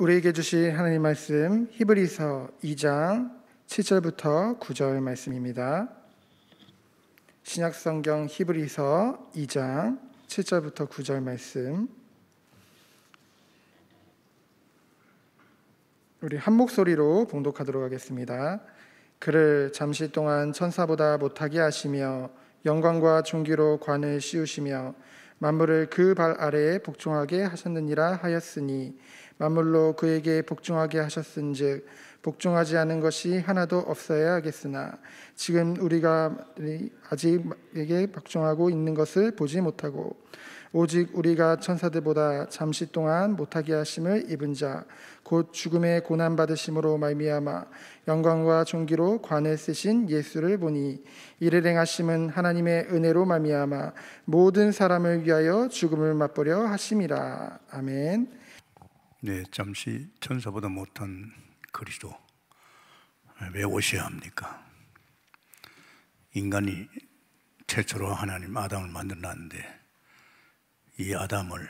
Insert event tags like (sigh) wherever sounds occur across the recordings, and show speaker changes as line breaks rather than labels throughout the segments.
우리에게 주신 하나님 말씀 히브리서 2장 7절부터 9절 말씀입니다. 신약 성경 히브리서 2장 7절부터 9절 말씀. 우리 한 목소리로 봉독하도록 하겠습니다. 그를 잠시 동안 천사보다 못하게 하시며 영광과 존귀로 관을 씌우시며 만물을 그 발 아래에 복종하게 하셨느니라 하였으니 마물로 그에게 복종하게 하셨은즉 복종하지 않은 것이 하나도 없어야 하겠으나 지금 우리가 아직 에게 복종하고 있는 것을 보지 못하고 오직 우리가 천사들보다 잠시 동안 못하게 하심을 입은 자 곧 죽음의 고난 받으심으로 말미암아 영광과 존귀로 관을 쓰신 예수를 보니 이를 행하심은 하나님의 은혜로 말미암아 모든 사람을 위하여 죽음을 맛보려 하심이라 아멘.
네, 잠시 천사보다 못한 그리스도 왜 오셔야 합니까? 인간이 최초로 하나님 아담을 만들었는데 이 아담을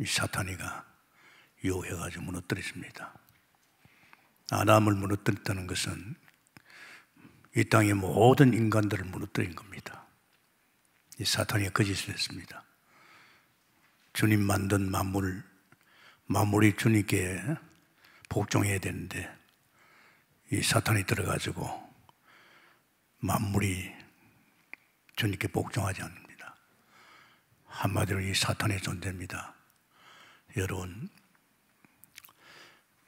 이 사탄이가 유혹해가지고 무너뜨렸습니다. 아담을 무너뜨렸다는 것은 이 땅의 모든 인간들을 무너뜨린 겁니다. 이 사탄이 거짓을 했습니다. 주님 만든 만물을 마무리 주님께 복종해야 되는데 이 사탄이 들어가지고 마무리 주님께 복종하지 않습니다. 한마디로 이 사탄의 존재입니다. 여러분,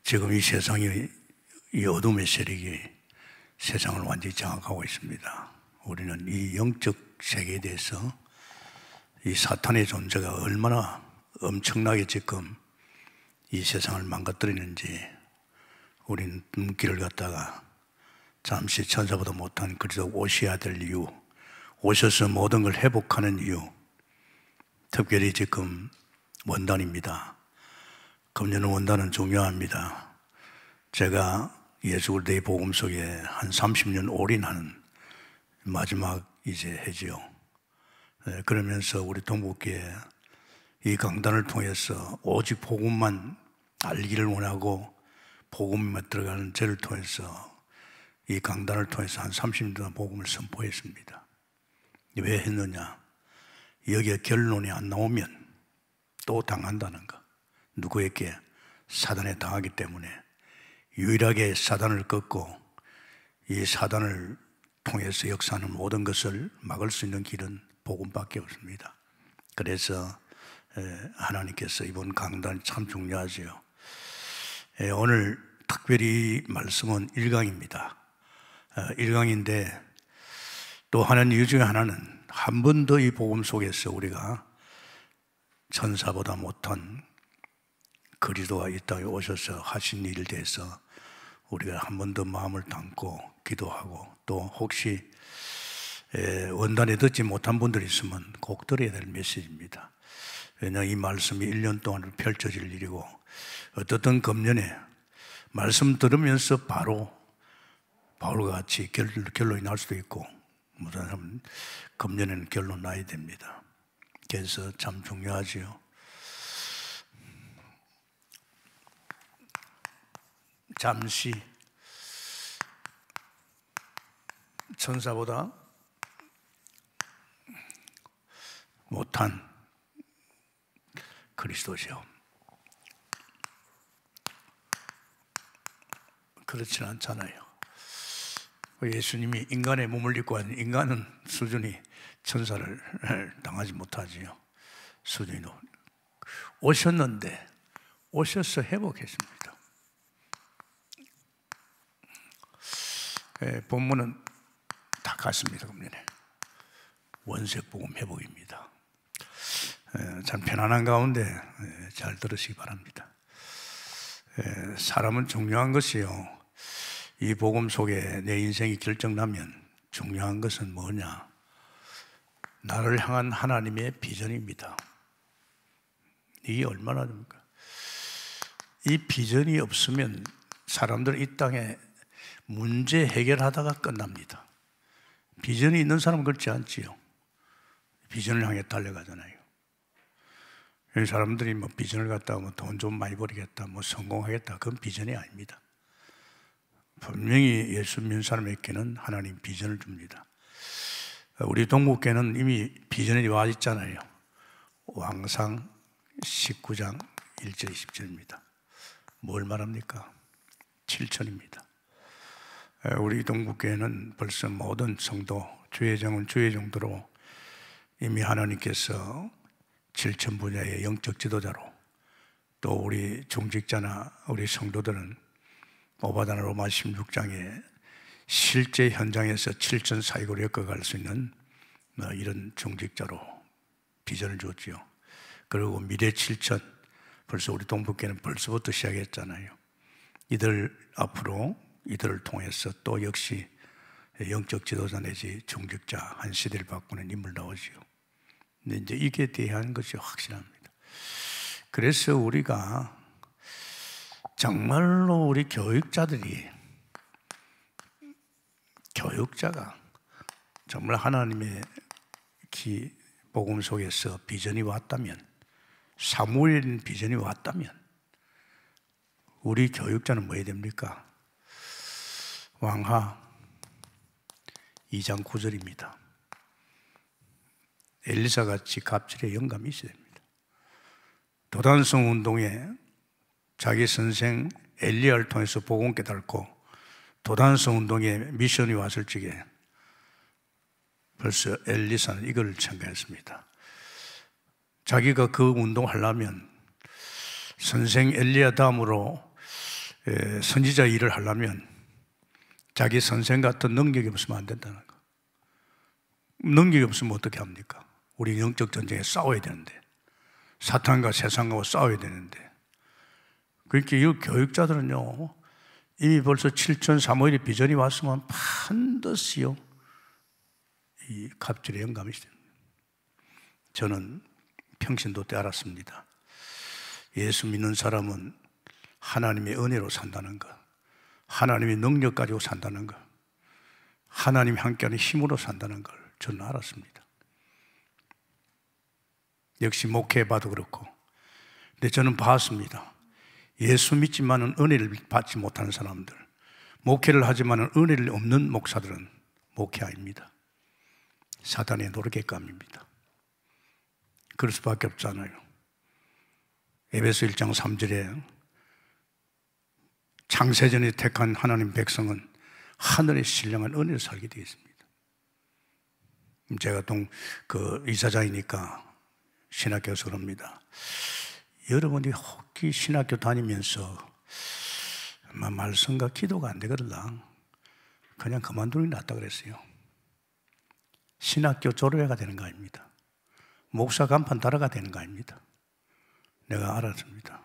지금 이 세상이 이 어둠의 세력이 세상을 완전히 장악하고 있습니다. 우리는 이 영적 세계에 대해서 이 사탄의 존재가 얼마나 엄청나게 지금 이 세상을 망가뜨리는지 우린 눈길을 갖다가 잠시 천사보다 못한 그리스도 오셔야 될 이유, 오셔서 모든 걸 회복하는 이유, 특별히 지금 원단입니다. 금년은 원단은 중요합니다. 제가 예수 그리스도의 복음 속에 한 30년 올인하는 마지막 이제 해지요. 네, 그러면서 우리 동북교에 이 강단을 통해서 오직 복음만 알기를 원하고 복음에 들어가는 죄를 통해서 이 강단을 통해서 한 30년 동안 복음을 선포했습니다. 왜 했느냐? 여기에 결론이 안 나오면 또 당한다는 것. 누구에게? 사단에 당하기 때문에 유일하게 사단을 꺾고 이 사단을 통해서 역사하는 모든 것을 막을 수 있는 길은 복음밖에 없습니다. 그래서 예, 하나님께서 이번 강단이 참 중요하지요. 예, 오늘 특별히 말씀은 1강입니다. 1강인데 어, 또 하는 이유 중에 하나는 한 번 더 이 복음 속에서 우리가 천사보다 못한 그리도와 이 땅에 오셔서 하신 일에 대해서 우리가 한 번 더 마음을 담고 기도하고 또 혹시 예, 원단에 듣지 못한 분들 있으면 꼭 들어야 될 메시지입니다. 왜냐 이 말씀이 1년 동안 펼쳐질 일이고 어떻든 금년에 말씀 들으면서 바로 바울과 같이 결, 결론이 날 수도 있고 무슨 사람은 금년에는 결론 나야 됩니다. 그래서 참 중요하지요. 잠시 천사보다 못한 그리스도죠. 그렇진 않잖아요. 예수님이 인간의 몸을 입고 한 인간은 수준이 천사를 (laughs) 당하지 못하지요. 수준이 높. 오셨는데 오셔서 회복했습니다. 예, 본문은 다 같습니다. 금년에 원색 복음 회복입니다. 예, 참 편안한 가운데 예, 잘 들으시기 바랍니다. 예, 사람은 중요한 것이요. 이 복음 속에 내 인생이 결정나면 중요한 것은 뭐냐? 나를 향한 하나님의 비전입니다. 이게 얼마나 됩니까? 이 비전이 없으면 사람들 이 땅에 문제 해결하다가 끝납니다. 비전이 있는 사람은 그렇지 않지요. 비전을 향해 달려가잖아요. 사람들이 뭐 비전을 갖다 뭐 돈 좀 많이 벌겠다, 뭐 성공하겠다, 그건 비전이 아닙니다. 분명히 예수 믿는 사람에게는 하나님 비전을 줍니다. 우리 동국계는 이미 비전이 와 있잖아요. 왕상 19장 1절 20절입니다. 뭘 말합니까? 7천입니다. 우리 동국계는 벌써 모든 성도, 주의장은주의 정도로 이미 하나님께서 7천 분야의 영적 지도자로 또 우리 종직자나 우리 성도들은 오바다나 로마 16장에 실제 현장에서 7천 사역으로 엮어갈 수 있는 어, 이런 종직자로 비전을 주었지요. 그리고 미래 7천 벌써 우리 동북계는 벌써부터 시작했잖아요. 이들 앞으로 이들을 통해서 또 역시 영적 지도자 내지 종직자한 시대를 바꾸는 인물 나오지요. 이제 이게 대한 것이 확실합니다. 그래서 우리가 정말로 우리 교육자들이 교육자가 정말 하나님의 기 복음 속에서 비전이 왔다면 사무엘 비전이 왔다면 우리 교육자는 뭐 해야 됩니까? 왕하 2장 9절입니다. 엘리사 같이 갑질의 영감이 있어야 됩니다. 도단성 운동에 자기 선생 엘리야를 통해서 복음 깨달고 도단성 운동에 미션이 왔을 적에 벌써 엘리사는 이걸 참가했습니다. 자기가 그 운동하려면 선생 엘리야 다음으로 선지자 일을 하려면 자기 선생 같은 능력이 없으면 안 된다는 거. 능력이 없으면 어떻게 합니까? 우리 영적 전쟁에 싸워야 되는데 사탄과 세상과 싸워야 되는데 그러니까 이 교육자들은요 이미 벌써 7천 사무엘의 비전이 왔으면 반드시요 이 갑질의 영감이 됩니다. 저는 평신도 때 알았습니다. 예수 믿는 사람은 하나님의 은혜로 산다는 것, 하나님의 능력 가지고 산다는 것, 하나님 함께하는 힘으로 산다는 걸 저는 알았습니다. 역시 목회해봐도 그렇고. 근데 저는 봤습니다. 예수 믿지만은 은혜를 받지 못하는 사람들, 목회를 하지만은 은혜를 없는 목사들은 목회 아닙니다. 사단의 노르객감입니다. 그럴 수밖에 없잖아요. 에베소 1장 3절에 창세전에 택한 하나님 백성은 하늘의 신령한 은혜를 살게 되어 있습니다. 제가 동 그 이사장이니까 신학교에서 그럽니다. 여러분이 혹시 신학교 다니면서 뭐 말씀과 기도가 안 되거들랑 그냥 그만두는 게 낫다 그랬어요. 신학교 졸업해가 되는 거 아닙니다. 목사 간판 달아가 되는 거 아닙니다. 내가 알았습니다.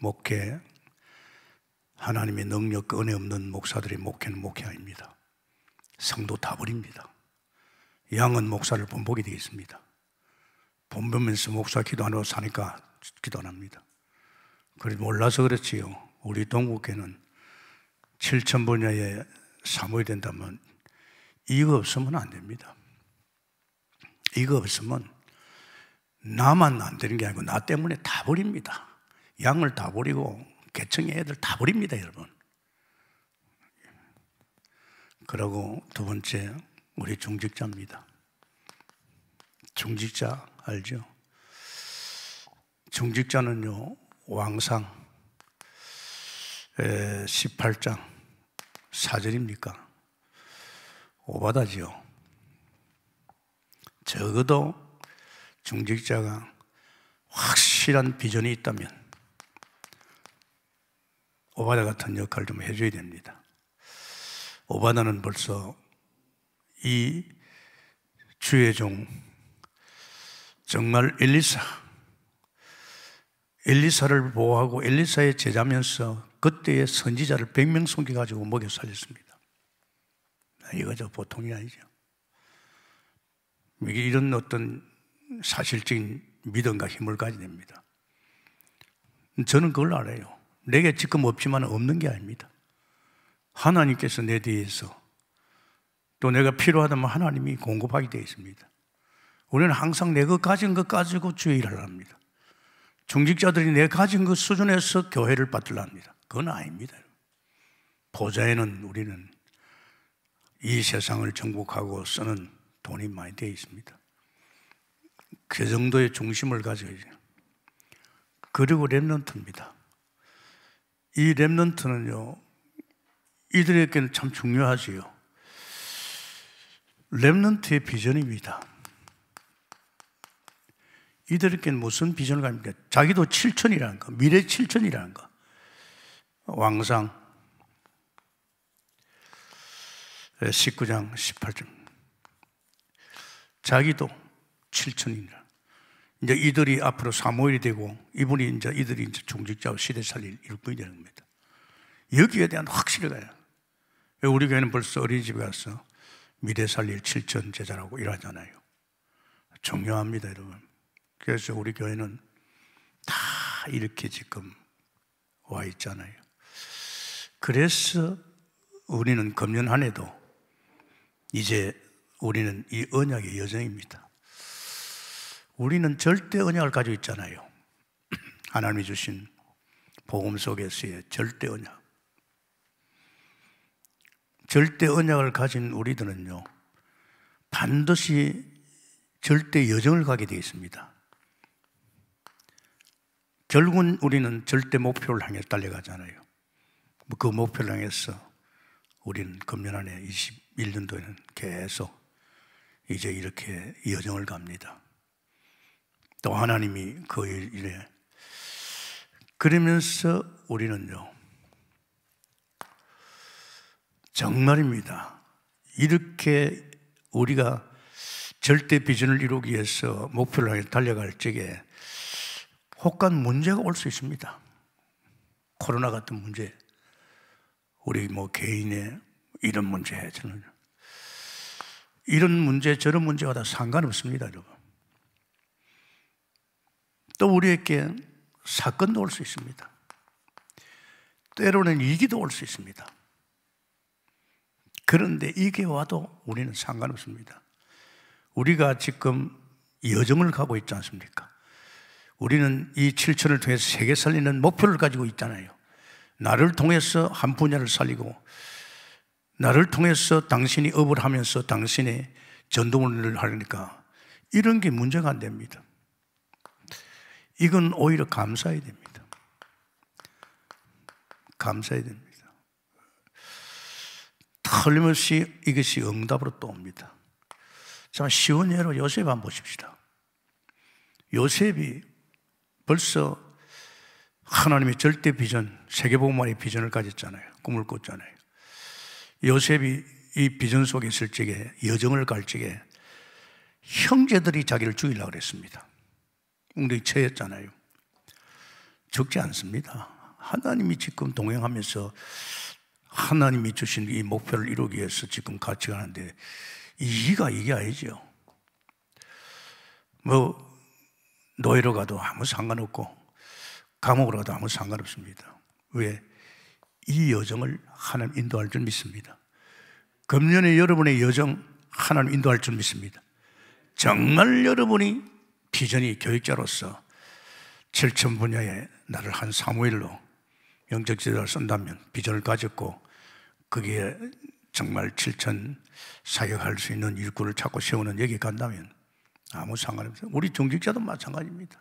목회, 하나님의 능력, 은혜 없는 목사들의 목회는 목회 아닙니다. 성도 다 버립니다. 양은 목사를 본보게 되어 습니다 본보면서 목사 기도 하러 사니까 기도 합니다. 그래 몰라서 그렇지요. 우리 동국회는 7천 분야에 사모이 된다면 이거 없으면 안 됩니다. 이거 없으면 나만 안 되는 게 아니고 나 때문에 다 버립니다. 양을 다 버리고 개청의 애들 다 버립니다, 여러분. 그러고 두 번째 우리 중직자입니다. 중직자 알죠? 중직자는요, 왕상 18장 4절입니까? 오바다지요. 적어도 중직자가 확실한 비전이 있다면 오바다 같은 역할을 좀 해줘야 됩니다. 오바다는 벌써 이 주의 종 정말 엘리사 엘리사를 보호하고 엘리사의 제자면서 그때의 선지자를 100명 숨겨가지고 먹여 살렸습니다. 아, 이거 저 보통이 아니죠. 이게 이런 어떤 사실적인 믿음과 힘을 가져냅니다 저는 그걸 알아요. 내게 지금 없지만 없는 게 아닙니다. 하나님께서 내 뒤에서 또 내가 필요하다면 하나님이 공급하게 되어 있습니다. 우리는 항상 내가 가진 것 가지고 주의 일을 합니다. 중직자들이 내 가진 것 수준에서 교회를 받들려 합니다. 그건 아닙니다. 보좌에는 우리는 이 세상을 정복하고 쓰는 돈이 많이 되어 있습니다. 그 정도의 중심을 가져야죠. 그리고 랩런트입니다. 이 랩런트는요, 이들에게는 참 중요하지요. 랩런트의 비전입니다. 이들에게는 무슨 비전을 갑니까? 자기도 7천이라는 거, 미래 7천이라는 거. 왕상 19장 18절. 자기도 7천입니다. 이제 이들이 앞으로 사모일이 되고 이분이 이제 이들이 이제 중직자와 시대 살릴 일꾼이 되는 겁니다. 여기에 대한 확신을 가요. 우리 교회는 벌써 어린이집에 가서 미래 살릴 7천 제자라고 일하잖아요. 중요합니다, 여러분. 그래서 우리 교회는 다 이렇게 지금 와 있잖아요. 그래서 우리는 금년 한 해도 이제 우리는 이 언약의 여정입니다. 우리는 절대 언약을 가지고 있잖아요. (clears throat) 하나님이 주신 복음 속에서의 절대 언약. 절대 언약을 가진 우리들은요, 반드시 절대 여정을 가게 되어 있습니다. 결국은 우리는 절대 목표를 향해 달려가잖아요. 뭐 그 목표를 향해서 우리는 금년 안에 21년도에는 계속 이제 이렇게 여정을 갑니다. 또 하나님이 그 일에 그러면서 우리는요 정말입니다. 이렇게 우리가 절대 비전을 이루기 위해서 목표를 향해 달려갈 적에 혹간 문제가 올 수 있습니다. 코로나 같은 문제, 우리 뭐 개인의 이런 문제, 저는 이런 문제, 저런 문제와 다 상관없습니다, 여러분. 또 우리에게 사건도 올 수 있습니다. 때로는 이기도 올 수 있습니다. 그런데 이게 와도 우리는 상관없습니다. 우리가 지금 여정을 가고 있지 않습니까? 우리는 이 7천을 통해서 세계 살리는 목표를 가지고 있잖아요. 나를 통해서 한 분야를 살리고 나를 통해서 당신이 업을 하면서 당신의 전도을 하려니까 이런 게 문제가 안 됩니다. 이건 오히려 감사해야 됩니다. 감사해야 됩니다. 틀림없이 이것이 응답으로 또 옵니다. 자, 쉬운 예로 요셉 한번 보십시다. 요셉이 벌써 하나님의 절대 비전, 세계복음화의 비전을 가졌잖아요. 꿈을 꿨잖아요. 요셉이 이 비전 속에 있을 적에 여정을 갈 적에 형제들이 자기를 죽이려고 그랬습니다. 웅덩이 채였잖아요. 적지 않습니다. 하나님이 지금 동행하면서 하나님이 주신 이 목표를 이루기 위해서 지금 같이 가는데 이가 이게 아니죠. 뭐 노예로 가도 아무 상관없고 감옥으로 가도 아무 상관없습니다. 왜? 이 여정을 하나님 인도할 줄 믿습니다. 금년에 여러분의 여정 하나님 인도할 줄 믿습니다. 정말 여러분이 비전이 교육자로서 7천 분야에 나를 한 사무엘로 영적 지도를 쓴다면 비전을 가졌고 그게 정말 7천 사역할 수 있는 일꾼을 찾고 세우는 여기 간다면 아무 상관없어요. 우리 종직자도 마찬가지입니다.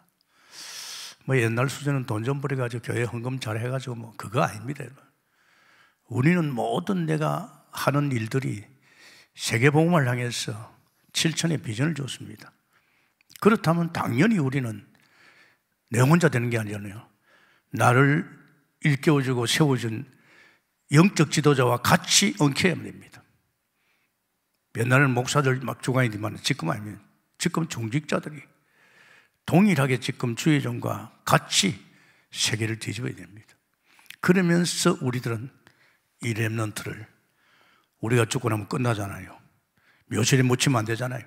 뭐 옛날 수준은 돈 좀 벌여가지고 교회 헌금 잘 해가지고 뭐 그거 아닙니다. 우리는 모든 내가 하는 일들이 세계복음을 향해서 7천의 비전을 줬습니다. 그렇다면 당연히 우리는 내 혼자 되는 게 아니잖아요. 나를 일깨워주고 세워준 영적 지도자와 같이 엉켜야 됩니다. 옛날에는 목사들 막 주관이지만 지금 아니면 지금 중직자들이 동일하게 지금 주의정과 같이 세계를 뒤집어야 됩니다. 그러면서 우리들은 이 랩런트를 우리가 죽고 나면 끝나잖아요. 묘실에 묻히면 안 되잖아요.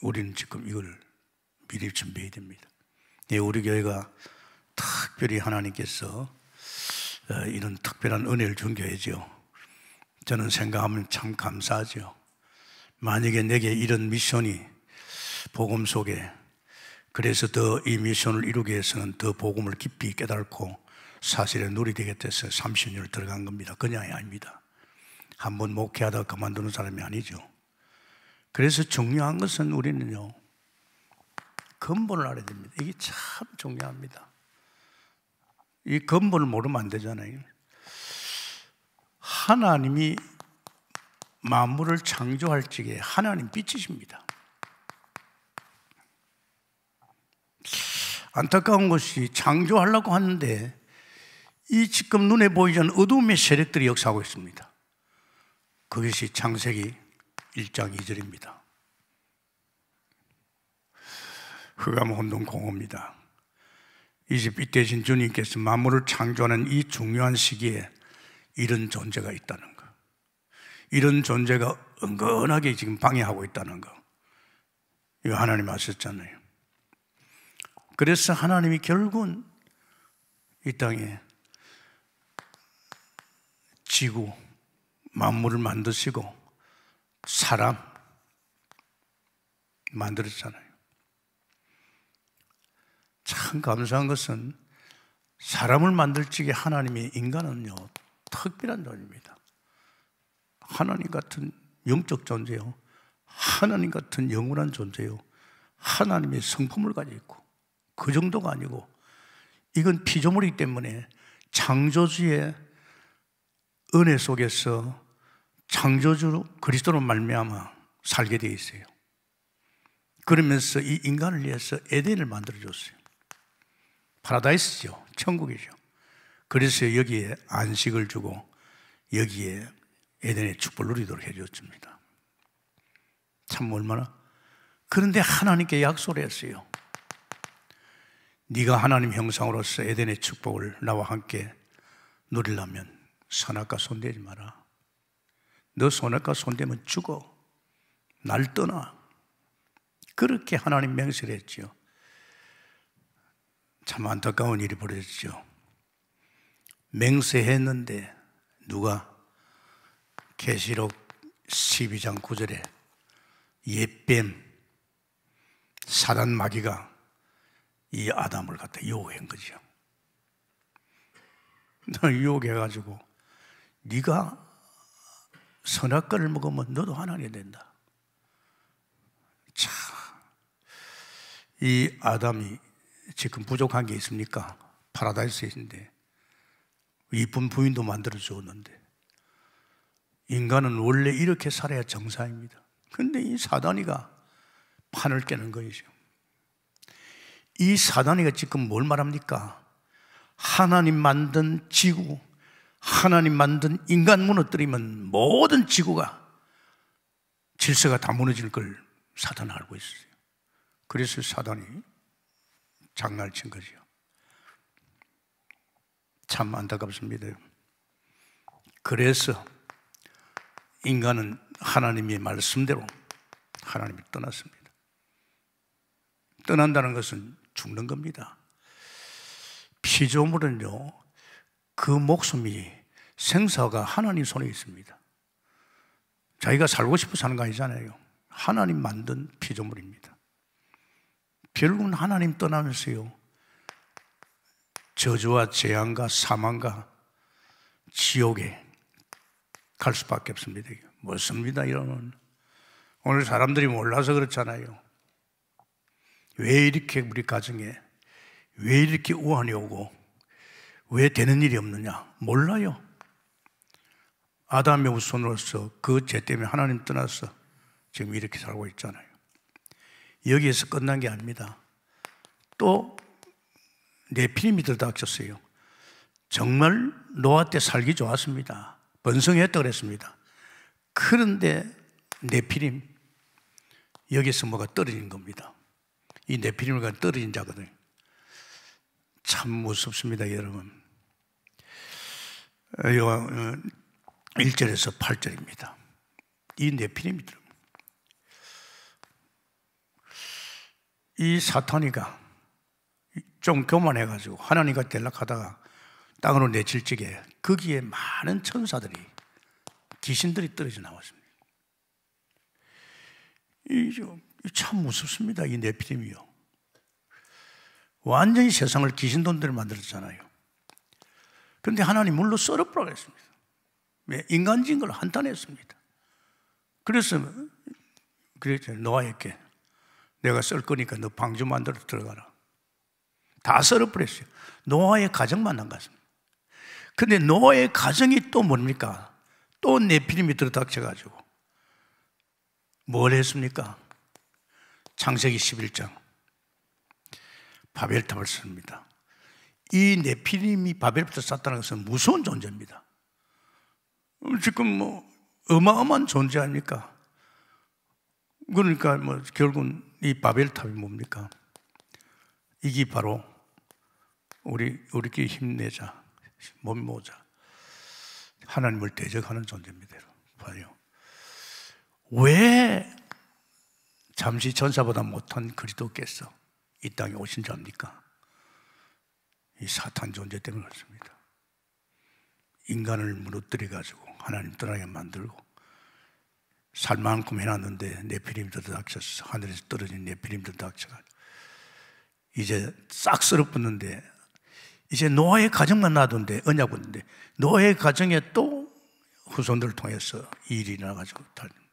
우리는 지금 이걸 미리 준비해야 됩니다. 예, 우리 교회가 특별히 하나님께서 어, 이런 특별한 은혜를 준 교회죠. 저는 생각하면 참 감사하죠. 만약에 내게 이런 미션이 복음 속에 그래서 더 이 미션을 이루기 위해서는 더 복음을 깊이 깨달고 사실에 누리되게 돼서 30년을 들어간 겁니다. 그냥이 아닙니다. 한 번 목회하다 그만두는 사람이 아니죠. 그래서 중요한 것은 우리는요, 근본을 알아야 됩니다. 이게 참 중요합니다. 이 근본을 모르면 안 되잖아요. 하나님이 만물을 창조할 적에 하나님 빛이십니다. 안타까운 것이 창조하려고 하는데 이 지금 눈에 보이지 않는 어둠의 세력들이 역사하고 있습니다. 그것이 창세기 1장 2절입니다. 흑암 혼돈 공허입니다. 이집빛 대신 주님께서 만물을 창조하는 이 중요한 시기에 이런 존재가 있다는 것. 이런 존재가 은근하게 지금 방해하고 있다는 것. 이거 하나님 아셨잖아요. 그래서 하나님이 결국은 이 땅에 지구, 만물을 만드시고 사람 만들었잖아요. 참 감사한 것은 사람을 만들 적에 하나님이 인간은요, 특별한 존재입니다. 하나님 같은 영적 존재요. 하나님 같은 영원한 존재요. 하나님의 성품을 가지고 있고, 그 정도가 아니고 이건 피조물이기 때문에 창조주의 은혜 속에서 창조주 그리스도로 말미암아 살게 되어 있어요. 그러면서 이 인간을 위해서 에덴을 만들어 줬어요. 파라다이스죠. 천국이죠. 그래서 여기에 안식을 주고 여기에 에덴의 축복을 누리도록 해 줬습니다. 참 얼마나 그런데 하나님께 약속을 했어요. 네가 하나님 형상으로서 에덴의 축복을 나와 함께 누리려면 선악과 손대지 마라. 너 선악과 손대면 죽어. 날 떠나. 그렇게 하나님 맹세했지요. 를참 안타까운 일이 벌어졌죠. 맹세했는데 누가 계시록 12장 9절에 옛뱀 사단 마귀가 이 아담을 갖다 유혹한 거죠. 너 유혹해가지고 네가 선악과를 먹으면 너도 하나님 된다. 참, 이 아담이 지금 부족한 게 있습니까? 파라다이스인데 이쁜 부인도 만들어 주었는데 인간은 원래 이렇게 살아야 정상입니다. 근데 이 사단이가 판을 깨는 거이죠. 이 사단이가 지금 뭘 말합니까? 하나님 만든 지구, 하나님 만든 인간 무너뜨리면 모든 지구가 질서가 다 무너질 걸 사단은 알고 있어요. 그래서 사단이 장난친 거죠. 참 안타깝습니다. 그래서 인간은 하나님의 말씀대로 하나님을 떠났습니다. 떠난다는 것은 죽는 겁니다. 피조물은요, 그 목숨이 생사가 하나님 손에 있습니다. 자기가 살고 싶어 사는 거 아니잖아요. 하나님 만든 피조물입니다. 결국은 하나님 떠나면서요, 저주와 재앙과 사망과 지옥에 갈 수밖에 없습니다. 무섭니다, 이러면. 오늘 사람들이 몰라서 그렇잖아요. 왜 이렇게 우리 가정에 왜 이렇게 우환이 오고 왜 되는 일이 없느냐? 몰라요. 아담의 후손으로서 그 죄 때문에 하나님 떠나서 지금 이렇게 살고 있잖아요. 여기에서 끝난 게 아닙니다. 또 네피림이 들닥쳤어요. 정말 노아 때 살기 좋았습니다. 번성했다 그랬습니다. 그런데 네피림 여기서 뭐가 떨어진 겁니다. 이 네피림과 떨어진 자거든요. 참 무섭습니다, 여러분. 1절에서 어, 8절입니다. 이 네피림이 죠이 사탄이가 좀 교만해가지고 하나님과 대락하다가 땅으로 내칠 적에 거기에 많은 천사들이 귀신들이 떨어져 나왔습니다. 이참 무섭습니다. 이 네피림이요. 완전히 세상을 귀신돈들을 만들었잖아요. 그런데 하나님 물로 썰어보라고 했습니다. 예, 인간적인 걸 한탄했습니다. 그래서 그랬죠. 노아에게 내가 썰 거니까 너 방주 만들어 들어가라. 다 썰어버렸어요. 노아의 가정만 남 갔습니다. 근데 노아의 가정이 또 뭡니까? 또 네피림이 들어닥쳐가지고 뭘 했습니까? 창세기 11장 바벨탑을 씁니다. 이 네피림이 바벨탑을 쌌다는 것은 무서운 존재입니다. 어, 지금 뭐 어마어마한 존재 아닙니까? 그러니까 뭐 결국은 이 바벨탑이 뭡니까? 이게 바로 우리 우리끼리 힘내자, 몸 모자. 하나님을 대적하는 존재입니다. 봐요. 왜 잠시 전사보다 못한 그리스도께서 이 땅에 오신 자입니까? 이 사탄 존재 때문에 그렇습니다. 인간을 무너뜨려 가지고 하나님 떠나게 만들고 살 만큼 해놨는데 내피림도 들 닥쳤어 하늘에서 떨어진 내피림도 들닥쳐가지 이제 싹 쓸어붙는데 이제 노아의 가정만 놔둔데 언약는데 노아의 가정에 또 후손들을 통해서 일이 일어나가지고 달립니다.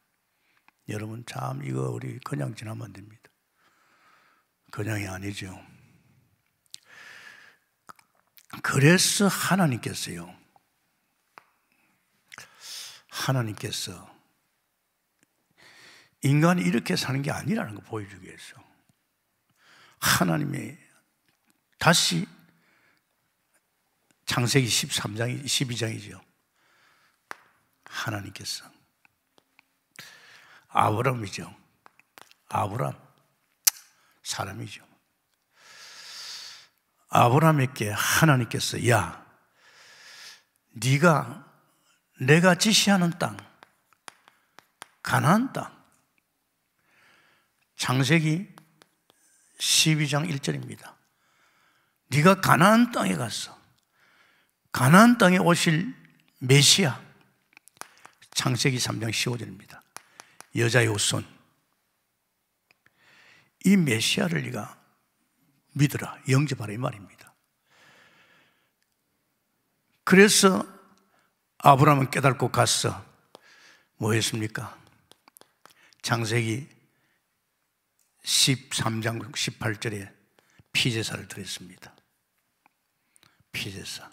여러분 참 이거 우리 그냥 지나면 안 됩니다. 그냥이 아니죠. 그래서 하나님께서요. 하나님께서 인간이 이렇게 사는 게 아니라는 걸 보여주기 위해서 하나님이 다시 창세기 13장, 12장이죠. 하나님께서 아브람이죠. 아브람. 사람이죠. 아브람에게 하나님께서 야 네가 내가 지시하는 땅 가나안 땅 창세기 12장 1절입니다. 네가 가나안 땅에 갔어. 가나안 땅에 오실 메시아 창세기 3장 15절입니다. 여자의 후손 이 메시아를 네가 믿어라 영접하라 이 말입니다 그래서 아브라함은 깨달고 갔어 뭐 했습니까? 장세기 13장 18절에 피제사를 드렸습니다 피제사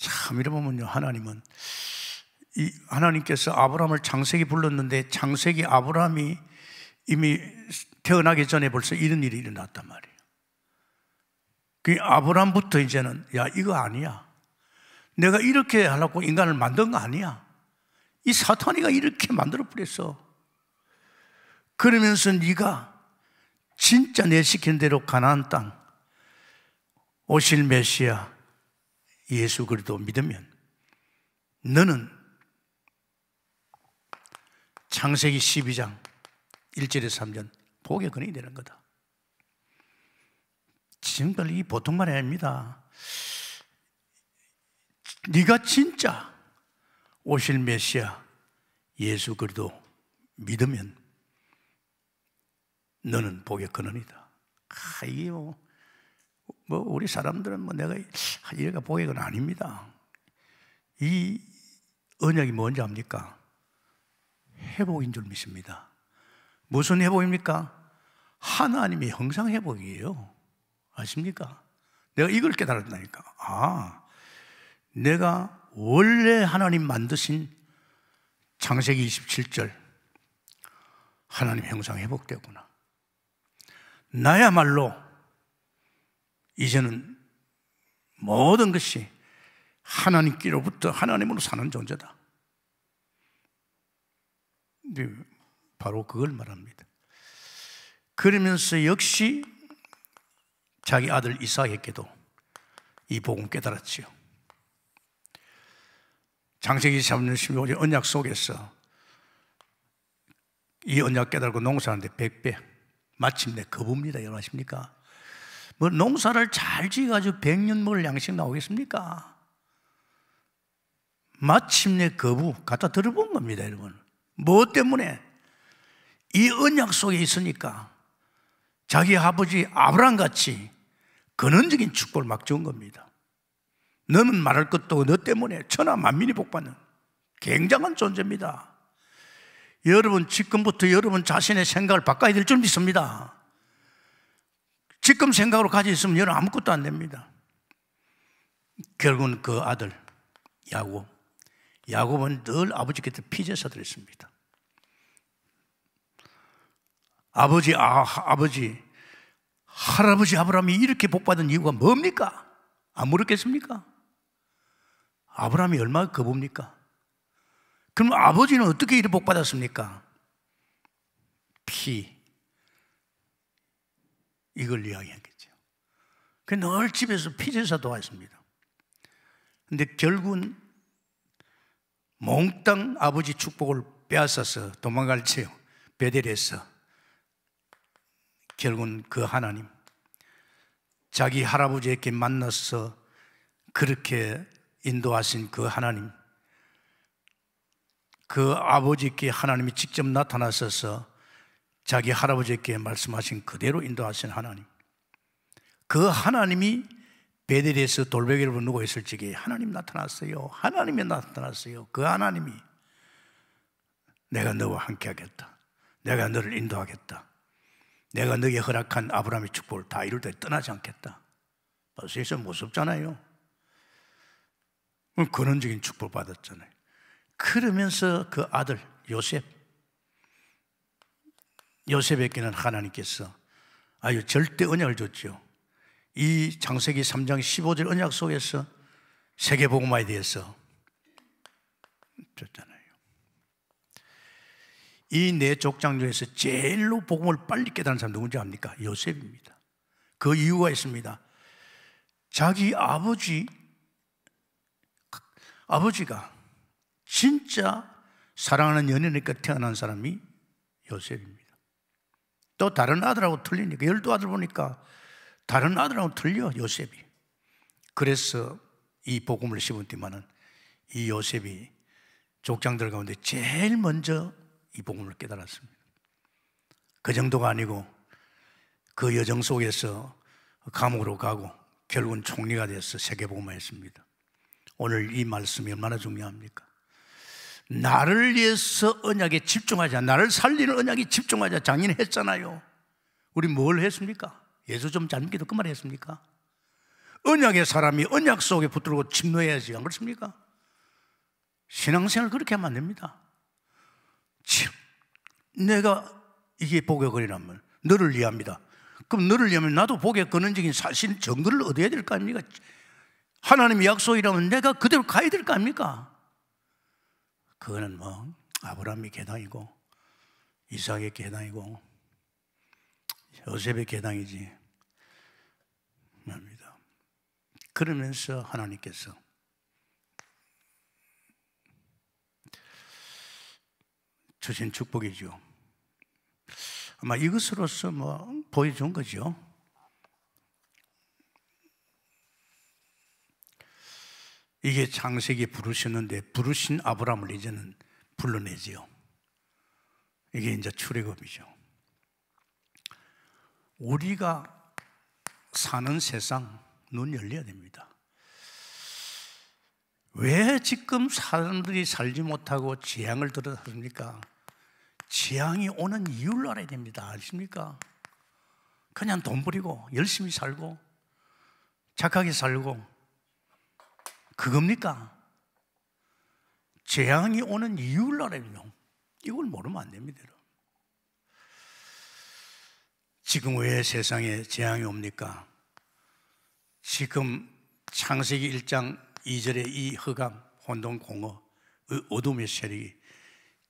참 이러면요 하나님은 이 하나님께서 아브라함을 장세기 불렀는데 장세기 아브라함이 이미 태어나기 전에 벌써 이런 일이 일어났단 말이에요. 그 아브라함부터 이제는 야 이거 아니야. 내가 이렇게 하려고 인간을 만든 거 아니야. 이 사탄이가 이렇게 만들어 버렸어. 그러면서 네가 진짜 내 시킨 대로 가나안 땅 오실 메시아 예수 그리스도 믿으면 너는 창세기 12장 1절에서 3절 복의 근이 되는 거다. 지금까지 이 보통 말이 아닙니다. 네가 진짜 오실 메시아 예수 그리스도 믿으면 너는 복의 근원이다. 아, 이게 뭐뭐 우리 사람들은 뭐 내가 얘가 아, 보액은 아닙니다. 이 언약이 뭔지 압니까? 회복인 줄 믿습니다. 무슨 회복입니까? 하나님의 형상 회복이에요. 아십니까? 내가 이걸 깨달았다니까. 아, 내가 원래 하나님 만드신 창세기 27절 하나님 형상 회복되구나. 나야말로 이제는 모든 것이 하나님끼로부터 하나님으로 사는 존재다. 바로 그걸 말합니다. 그러면서 역시 자기 아들 이삭에게도 이 복음 깨달았지요. 장세기 3년 16절 언약 속에서 이 언약 깨달고 농사하는데 100배 마침내 거부입니다. 여러분 아십니까? 뭐 농사를 잘 지어가지고 100년 먹을 양식 나오겠습니까? 마침내 거부 갖다 들어본 겁니다, 여러분. 뭐 때문에? 이 언약 속에 있으니까 자기 아버지 아브람 같이 근원적인 축복을 막 주은 겁니다. 너는 말할 것도 너 때문에 천하 만민이 복받는 굉장한 존재입니다. 여러분 지금부터 여러분 자신의 생각을 바꿔야 될 줄 믿습니다. 지금 생각으로 가지고 있으면 여러분 아무것도 안 됩니다. 결국은 그 아들 야곱. 야곱은 늘 아버지 곁 피제사들 했습니다. 아버지 아, 아버지 할아버지 아브라함이 이렇게 복받은 이유가 뭡니까? 안 물었겠습니까? 아브라함이 얼마나 거부니까 그럼 아버지는 어떻게 이렇게 복받았습니까? 피 이걸 이야기했겠죠. 그늘 집에서 피제사 도왔습니다. 근데 결국은 몽땅 아버지 축복을 빼앗아서 도망갈 채 베델에서 결국은 그 하나님 자기 할아버지에게 만나서 그렇게 인도하신 그 하나님 그 아버지께 하나님이 직접 나타나셔서 자기 할아버지께 말씀하신 그대로 인도하신 하나님. 그 하나님이 베델에서 돌베개를 누고 있을 적에 하나님 나타났어요. 하나님이 나타났어요. 그 하나님이 내가 너와 함께 하겠다. 내가 너를 인도하겠다. 내가 너에게 허락한 아브라함의 축복을 다 이룰 때 떠나지 않겠다. 벌써에서 무섭잖아요. 근원적인 축복을 받았잖아요. 그러면서 그 아들 요셉 요셉에게는 하나님께서 아유 절대 언약을 줬죠. 이 장세기 3장 15절 언약 속에서 세계복음화에 대해서 줬잖아요. 이네 족장 중에서 제일로 복음을 빨리 깨달은 사람 누군지 압니까? 요셉입니다. 그 이유가 있습니다. 자기 아버지 아버지가 진짜 사랑하는 연인의 끝 태어난 사람이 요셉입니다. 또 다른 아들하고 틀리니까 열두 아들 보니까 다른 아들하고 틀려 요셉이. 그래서 이 복음을 씹은 뒤만은 이 요셉이 족장들 가운데 제일 먼저 이 복음을 깨달았습니다. 그 정도가 아니고 그 여정 속에서 감옥으로 가고 결국은 총리가 돼서 세계복음화했습니다. 오늘 이 말씀이 얼마나 중요합니까? 나를 위해서 언약에 집중하자. 나를 살리는 언약에 집중하자. 장인 했잖아요. 우리 뭘 했습니까? 예수 좀 닮기도 그 말 했습니까? 언약의 사람이 언약 속에 붙들고 침노해야지. 안 그렇습니까? 신앙생활 그렇게 하면 안 됩니다. 참, 내가 이게 복에 걸리라면 너를 위합니다 그럼 너를 위하면 나도 복에 거는적인 사실 정거를 얻어야 될 거 아닙니까? 하나님의 약속이라면 내가 그대로 가야 될 거 아닙니까? 그거는 뭐 아브라함이 계단이고 이삭의 계단이고 요셉의 계단이지 말입니다. 그러면서 하나님께서 주신 축복이죠. 아마 이것으로서 뭐 보여준 거죠. 이게 창세기 부르시는데 부르신 아브라함을 이제는 불러내지요. 이게 이제 출애굽이죠. 우리가 사는 세상 눈 열려야 됩니다. 왜 지금 사람들이 살지 못하고 재앙을 들어다릅니까? 재앙이 오는 이유를 알아야 됩니다. 아십니까? 그냥 돈 버리고 열심히 살고 착하게 살고 그겁니까? 재앙이 오는 이유를 알아요. 이걸 모르면 안 됩니다. 지금 왜 세상에 재앙이 옵니까? 지금 창세기 1장 2절의 이 허감, 혼돈, 공허, 어둠의 세력이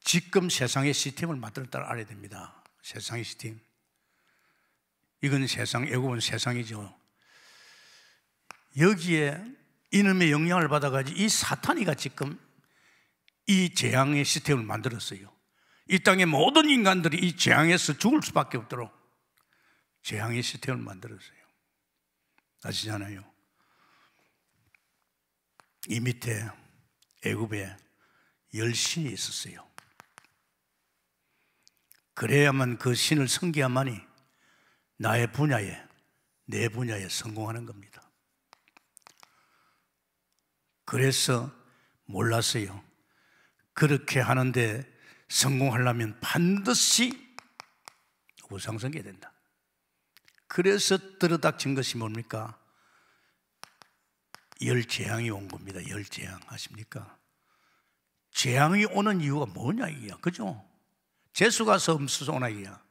지금 세상의 시스템을 만들었다 알아야 됩니다. 세상의 시스템. 이건 세상, 애국은 세상이죠. 여기에 이놈의 영향을 받아가지고 이 사탄이가 지금 이 재앙의 시스템을 만들었어요. 이 땅의 모든 인간들이 이 재앙에서 죽을 수밖에 없도록 재앙의 시스템을 만들었어요. 아시잖아요. 이 밑에 애굽에 열 신이 있었어요. 그래야만 그 신을 섬기야만이 나의 분야에 내 분야에 성공하는 겁니다. 그래서 몰랐어요. 그렇게 하는데 성공하려면 반드시 우상성계 된다. 그래서 들어닥친 것이 뭡니까? 열 재앙이 온 겁니다. 열 재앙 아십니까? 재앙이 오는 이유가 뭐냐 이야 그죠? 재수가 섬수서 오나 이야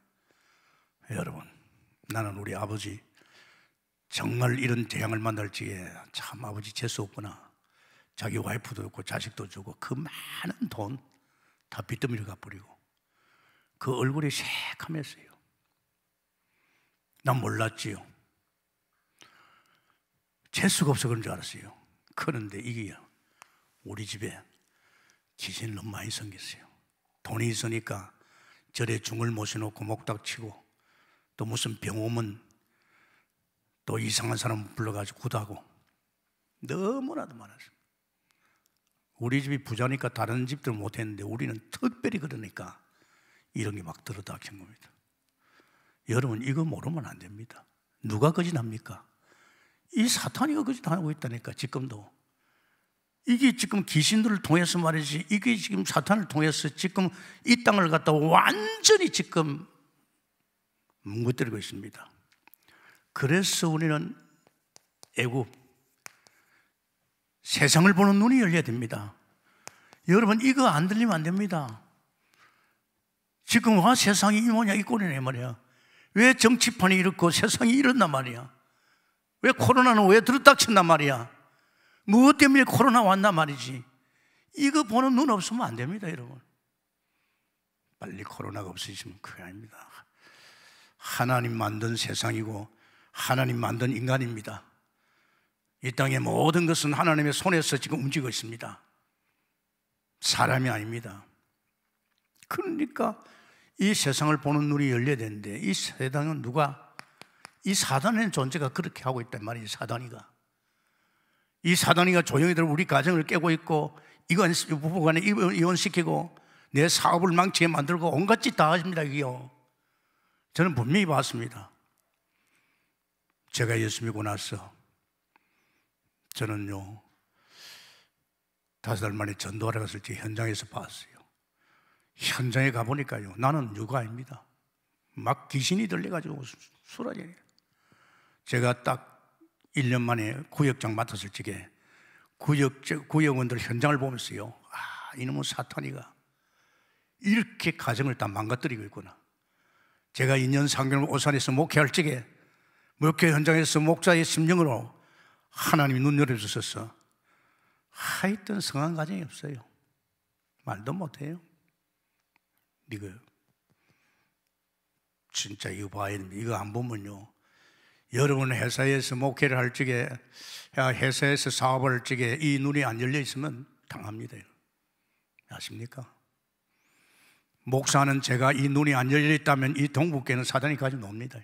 여러분 나는 우리 아버지 정말 이런 재앙을 만날지에 참 아버지 재수 없구나 자기 와이프도 있고 자식도 주고 그 많은 돈다비더미가버리고그 얼굴이 새카맸어요. 난 몰랐지요. 재수가 없어 그런 줄 알았어요. 그런데 이게 우리 집에 귀신이 너무 많이 생겼어요. 돈이 있으니까 절에 중을 모셔놓고 목닥 치고 또 무슨 병 오면 또 이상한 사람 불러가지고 구하고 너무나도 많았어요. 우리 집이 부자니까 다른 집들 못했는데 우리는 특별히 그러니까 이런 게 막 들어다 킨 겁니다. 여러분 이거 모르면 안 됩니다. 누가 거짓합니까? 이 사탄이가 거짓하고 있다니까 지금도 이게 지금 귀신들을 통해서 말이지 이게 지금 사탄을 통해서 지금 이 땅을 갖다 완전히 지금 뭉그뜨리고 있습니다. 그래서 우리는 애굽 세상을 보는 눈이 열려야 됩니다. 여러분, 이거 안 들리면 안 됩니다. 지금 와 세상이 이 뭐냐, 이 꼴이네 말이야. 왜 정치판이 이렇고 세상이 이렇단 말이야. 왜 코로나는 왜 들어닥친단 말이야. 무엇 뭐 때문에 코로나 왔나 말이지. 이거 보는 눈 없으면 안 됩니다, 여러분. 빨리 코로나가 없어지면 큰일 납니다. 하나님 만든 세상이고 하나님 만든 인간입니다. 이 땅의 모든 것은 하나님의 손에서 지금 움직이고 있습니다. 사람이 아닙니다. 그러니까 이 세상을 보는 눈이 열려야 되는데 이 세상은 누가 이 사단의 존재가 그렇게 하고 있단 말이에요. 사단이가 이 사단이가 조용히들 우리 가정을 깨고 있고 이건 부부간에 이혼시키고 내 사업을 망치게 만들고 온갖 짓다 하십니다. 이요 저는 분명히 봤습니다. 제가 예수 믿고 나서 저는요, 다섯 달 만에 전도하러 갔을 때 현장에서 봤어요. 현장에 가보니까요, 나는 육아입니다. 막 귀신이 들려가지고 술하요 제가 딱 1년 만에 구역장 맡았을 적에 구역, 구역원들 현장을 보면서요, 아, 이놈은 사탄이가 이렇게 가정을 다 망가뜨리고 있구나. 제가 2년 3개월 오산에서 목회할 적에 목회 현장에서 목사의 심령으로 하나님이 눈 열어주셔서 하여튼 성한 가정이 없어요. 말도 못해요. 이거 진짜 이거 봐야 됩니다. 이거 안 보면요. 여러분 회사에서 목회를 할 적에 회사에서 사업을 할 적에 이 눈이 안 열려 있으면 당합니다. 아십니까? 목사는 제가 이 눈이 안 열려 있다면 이 동북계는 사단이 가지고 놉니다.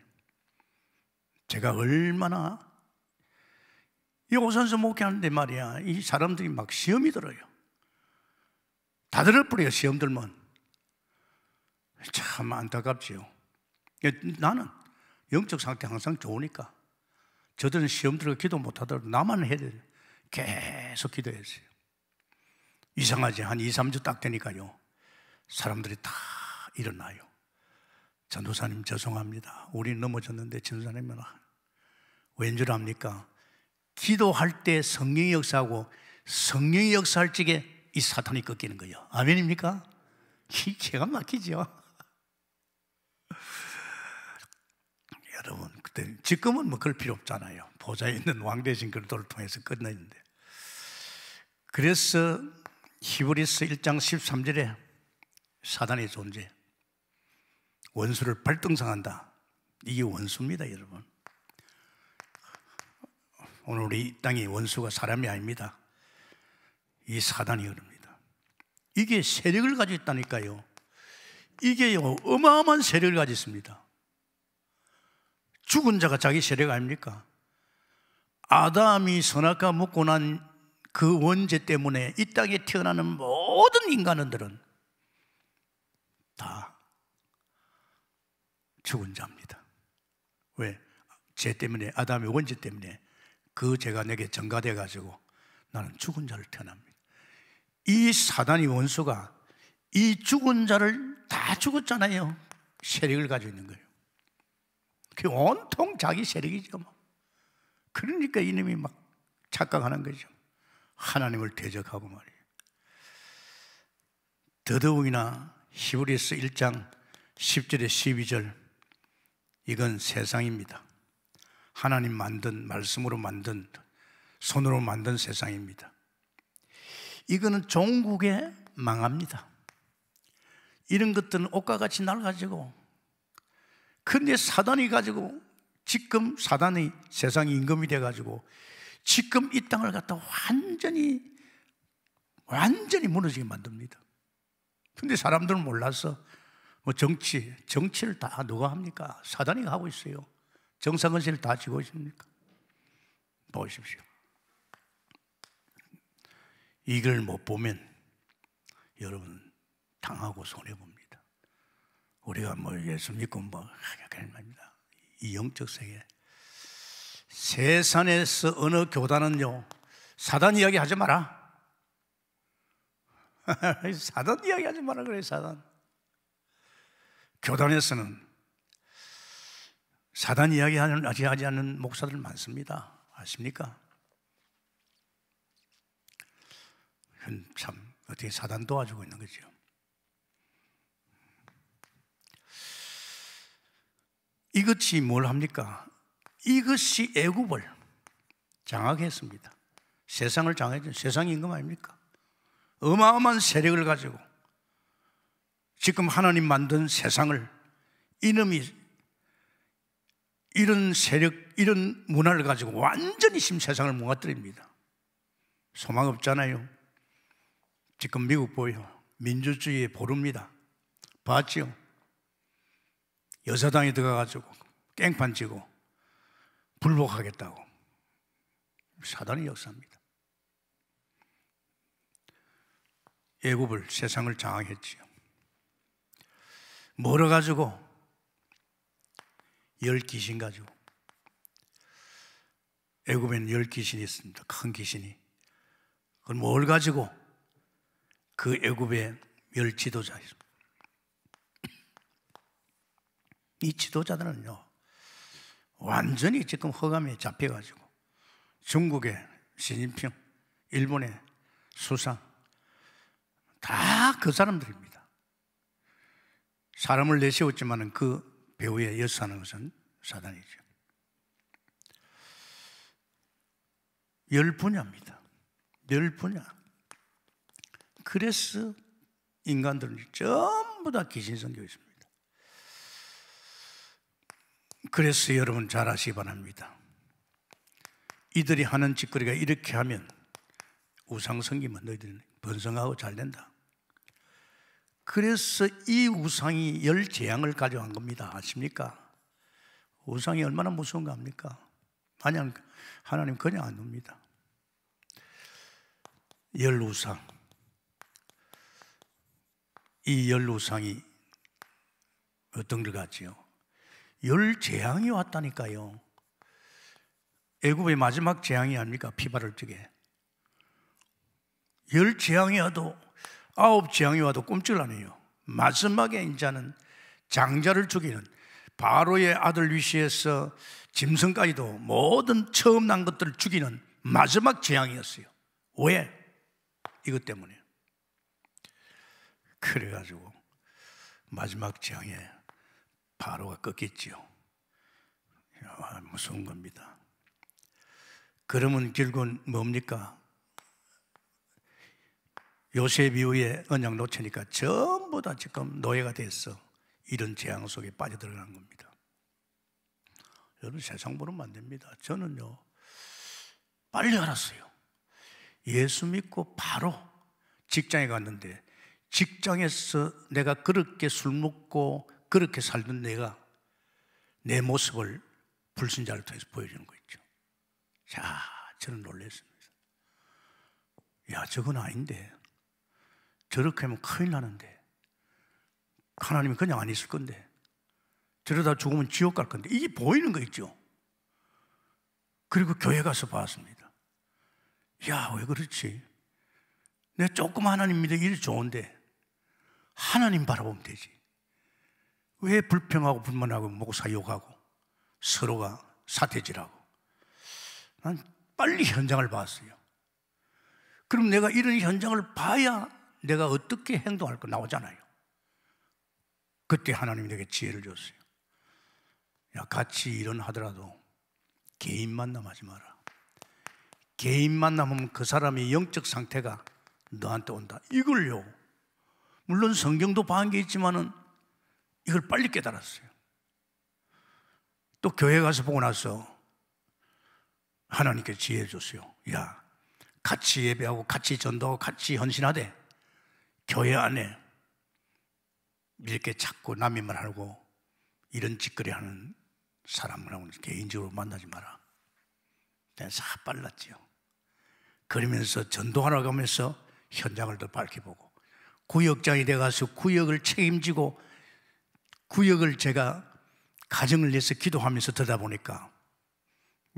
제가 얼마나 이오선서 목회하는데 말이야 이 사람들이 막 시험이 들어요 다 들을 뿐이에요 시험 들면 참 안타깝지요 예, 나는 영적 상태 항상 좋으니까 저들은 시험 들어 기도 못하더라도 나만 해야 돼요 계속 기도했어요 이상하지 한 2, 3주 딱 되니까요 사람들이 다 일어나요 전도사님 죄송합니다 우리 넘어졌는데 전도사님은 아, 왠줄 압니까? 기도할 때 성령이 역사하고 성령이 역사할 적에 이 사탄이 꺾이는 거예요. 아멘입니까? 기가 막히죠. (laughs) 여러분, 그때 지금은 뭐 그럴 필요 없잖아요. 보좌에 있는 왕 대신 그도를 통해서 끝났는데. 그래서 히브리스 1장 13절에 사단의 존재, 원수를 발등상한다. 이게 원수입니다, 여러분. 오늘 우리 이 땅의 원수가 사람이 아닙니다. 이 사단이 흐릅니다. 이게 세력을 가지고 있다니까요. 이게 어마어마한 세력을 가지고 있습니다. 죽은 자가 자기 세력 아닙니까? 아담이 선악과 묻고 난 그 원죄 때문에 이 땅에 태어나는 모든 인간들은 다 죽은 자입니다. 왜? 죄 때문에, 아담의 원죄 때문에 그 죄가 내게 전가돼 가지고 나는 죽은 자를 태어납니다. 이 사단이 원수가 이 죽은 자를 다 죽었잖아요. 세력을 가지고 있는 거예요. 그 온통 자기 세력이죠. 뭐. 그러니까 이놈이 막 착각하는 거죠. 하나님을 대적하고 말이에요. 더더욱이나 히브리스 1장 10절에 12절 이건 세상입니다. 하나님 만든 말씀으로 만든 손으로 만든 세상입니다. 이거는 종국에 망합니다. 이런 것들은 옷과 같이 낡아지고 근데 사단이 가지고 지금 사단이 세상 임금이 돼 가지고 지금 이 땅을 갖다 완전히 완전히 무너지게 만듭니다. 근데 사람들은 몰라서 뭐 정치 정치를 다 누가 합니까? 사단이 하고 있어요. 정상근실을다 지고 있습니까? 보십시오. 이걸 못 보면 여러분 당하고 손해 봅니다. 우리가 뭐 예수 믿고 뭐 그런 말입니다. 이 영적 세계 세상에서 어느 교단은요 사단 이야기 하지 마라. (laughs) 사단 이야기 하지 마라 그래 사단. 교단에서는 사단 이야기하는 아직 하지 않는 목사들 많습니다. 아십니까? 참 어떻게 사단 도와주고 있는 거죠. 이것이 뭘 합니까? 이것이 애굽을 장악했습니다. 세상을 장악했죠. 세상 임금 아닙니까? 어마어마한 세력을 가지고 지금 하나님 만든 세상을 이놈이 이런 세력, 이런 문화를 가지고 완전히 심 세상을 무너뜨립니다. 소망 없잖아요. 지금 미국 보여. 민주주의의 보릅니다. 봤지요? 여사당이 들어가가지고 깽판 치고 불복하겠다고. 사단의 역사입니다. 애굽을 세상을 장악했지요. 멀어가지고 열 귀신 가지고 애굽에는 열 귀신이 있습니다. 큰 귀신이. 그걸 뭘 가지고 그 애굽의 열 지도자 이 지도자들은요 완전히 지금 허감에 잡혀가지고 중국의 시진핑, 일본의 수상 다 그 사람들입니다. 사람을 내세웠지만은 그 배우에 여사하는 것은 사단이죠. 열 분야입니다. 열 분야. 그래서 인간들은 전부 다 귀신 성교 있습니다. 그래서 여러분 잘 아시기 바랍니다. 이들이 하는 짓거리가 이렇게 하면 우상 성기면 너희들은 번성하고 잘 된다. 그래서 이 우상이 열 재앙을 가져간 겁니다. 아십니까? 우상이 얼마나 무서운 거 압니까? 만약 하나님 그냥 안 옵니다. 열 우상. 이 열 우상이 어떤 걸 같지요? 열 재앙이 왔다니까요. 애굽의 마지막 재앙이 아닙니까? 피바를 뜨게. 열 재앙이 와도 아홉 재앙이 와도 꿈찔하네요. 마지막에 인자는 장자를 죽이는 바로의 아들 위시에서 짐승까지도 모든 처음 난 것들을 죽이는 마지막 재앙이었어요. 왜? 이것 때문에. 그래가지고 마지막 재앙에 바로가 꺾였지요. 아, 무서운 겁니다. 그러면 결국은 뭡니까? 요셉 이후에 언양 놓치니까 전부 다 지금 노예가 됐어. 이런 재앙 속에 빠져들어간 겁니다. 여러분 세상 보면 안 됩니다. 저는요, 빨리 알았어요. 예수 믿고 바로 직장에 갔는데 직장에서 내가 그렇게 술 먹고 그렇게 살던 내가 내 모습을 불신자를 통해서 보여주는 거 있죠. 자, 저는 놀랐습니다. 야, 저건 아닌데. 저렇게 하면 큰일 나는데. 하나님이 그냥 안 있을 건데. 저러다 죽으면 지옥 갈 건데. 이게 보이는 거 있죠. 그리고 교회 가서 봤습니다. 야, 왜 그렇지? 내가 조금 하나님 믿어 일 좋은데 하나님 바라보면 되지. 왜 불평하고 불만하고 목사 욕하고 서로가 사태질하고 난 빨리 현장을 봤어요. 그럼 내가 이런 현장을 봐야 내가 어떻게 행동할까 나오잖아요. 그때 하나님이 내게 지혜를 줬어요. 야, 같이 일은 하더라도 개인 만남하지 마라. 개인 만남하면 그 사람의 영적 상태가 너한테 온다. 이걸요. 물론 성경도 봐한 게 있지만은 이걸 빨리 깨달았어요. 또 교회 가서 보고 나서 하나님께 지혜 줬어요. 야, 같이 예배하고 같이 전도하고 같이 헌신하되 교회 안에 이렇게 자꾸 남의 말 하고 이런 짓거리 하는 사람하고 개인적으로 만나지 마라. 내가 싹 빨랐지요. 그러면서 전도하러 가면서 현장을 더 밝혀보고 구역장이 돼가서 구역을 책임지고 구역을 제가 가정을 위해서 기도하면서 들다 보니까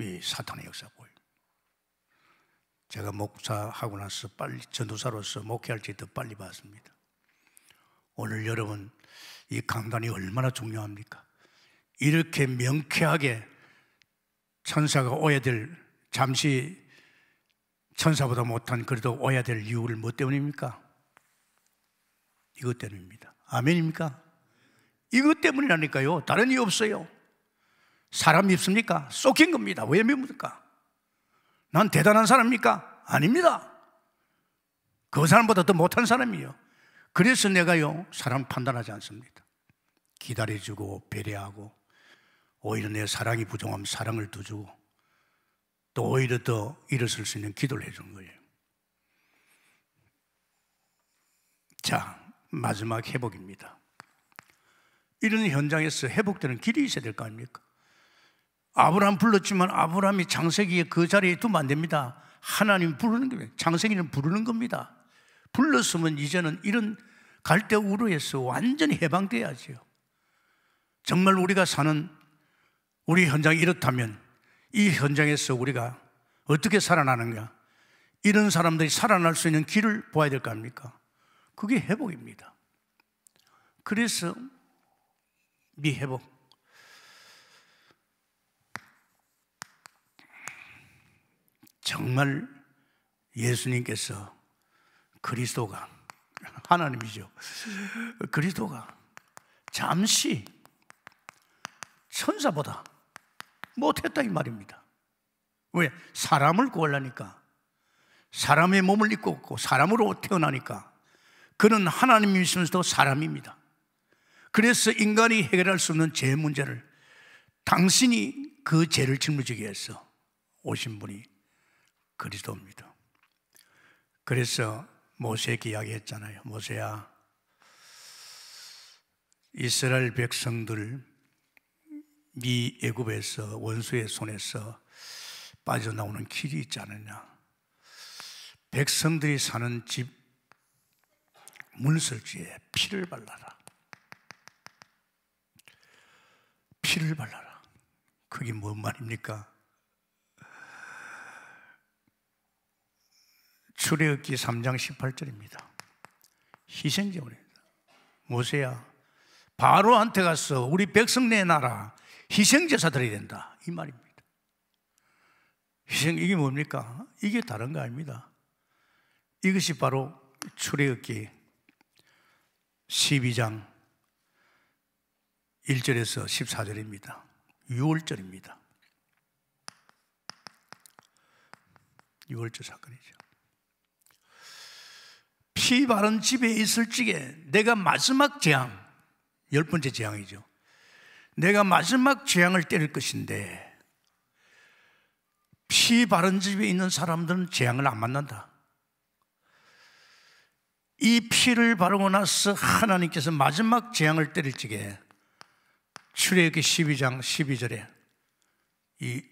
이 사탄의 역사 보여요. 제가 목사하고 나서 빨리 전도사로서 목회할 때더 빨리 봤습니다. 오늘 여러분 이 강단이 얼마나 중요합니까? 이렇게 명쾌하게 천사가 오해될 잠시 천사보다 못한 그래도 오해될 이유를 뭐 때문입니까? 이것 때문입니다. 아멘입니까? 이것 때문이라니까요. 다른 이유 없어요. 사람 이 있습니까? 쏟긴 겁니다. 왜 밉니까? 난 대단한 사람입니까? 아닙니다. 그 사람보다 더 못한 사람이요. 그래서 내가요, 사람 판단하지 않습니다. 기다려주고, 배려하고, 오히려 내 사랑이 부족하면 사랑을 더 주고, 또 오히려 더 일어설 수 있는 기도를 해 준 거예요. 자, 마지막 회복입니다. 이런 현장에서 회복되는 길이 있어야 될 거 아닙니까? 아브라함 불렀지만 아브라함이 장세기에 그 자리에 두면 안 됩니다. 하나님 부르는 겁니다. 장세기는 부르는 겁니다. 불렀으면 이제는 이런 갈대 우로에서 완전히 해방돼야지 정말 우리가 사는 우리 현장이 이렇다면 이 현장에서 우리가 어떻게 살아나는가? 이런 사람들이 살아날 수 있는 길을 보아야 될 거 아닙니까? 그게 회복입니다. 그래서 미회복. 정말 예수님께서 그리스도가 하나님이죠. 그리스도가 잠시 천사보다 못했다 이 말입니다. 왜? 사람을 구하려니까 사람의 몸을 입고 없고 사람으로 태어나니까 그는 하나님이시면서도 사람입니다. 그래서 인간이 해결할 수 없는 죄 문제를 당신이 그 죄를 짊어지기 해서 오신 분이 그리스도입니다. 그래서 모세에게 이야기했잖아요. 모세야, 이스라엘 백성들 미 네 애굽에서 원수의 손에서 빠져나오는 길이 있지 않느냐. 백성들이 사는 집 문설주에 피를 발라라. 피를 발라라. 그게 뭔 말입니까? 출애굽기 3장 18절입니다. 희생제물입니다. 모세야 바로한테 가서 우리 백성 내 나라 희생제사 드려야 된다 이 말입니다. 희생 이게 뭡니까? 이게 다른 거 아닙니다. 이것이 바로 출애굽기 12장 1절에서 14절입니다. 6월절입니다. 6월절 사건이죠. 피 바른 집에 있을 적에 내가 마지막 재앙, 열 번째 재앙이죠. 내가 마지막 재앙을 때릴 것인데 피 바른 집에 있는 사람들은 재앙을 안 만난다. 이 피를 바르고 나서 하나님께서 마지막 재앙을 때릴 적에 출애굽기 12장 12절에 이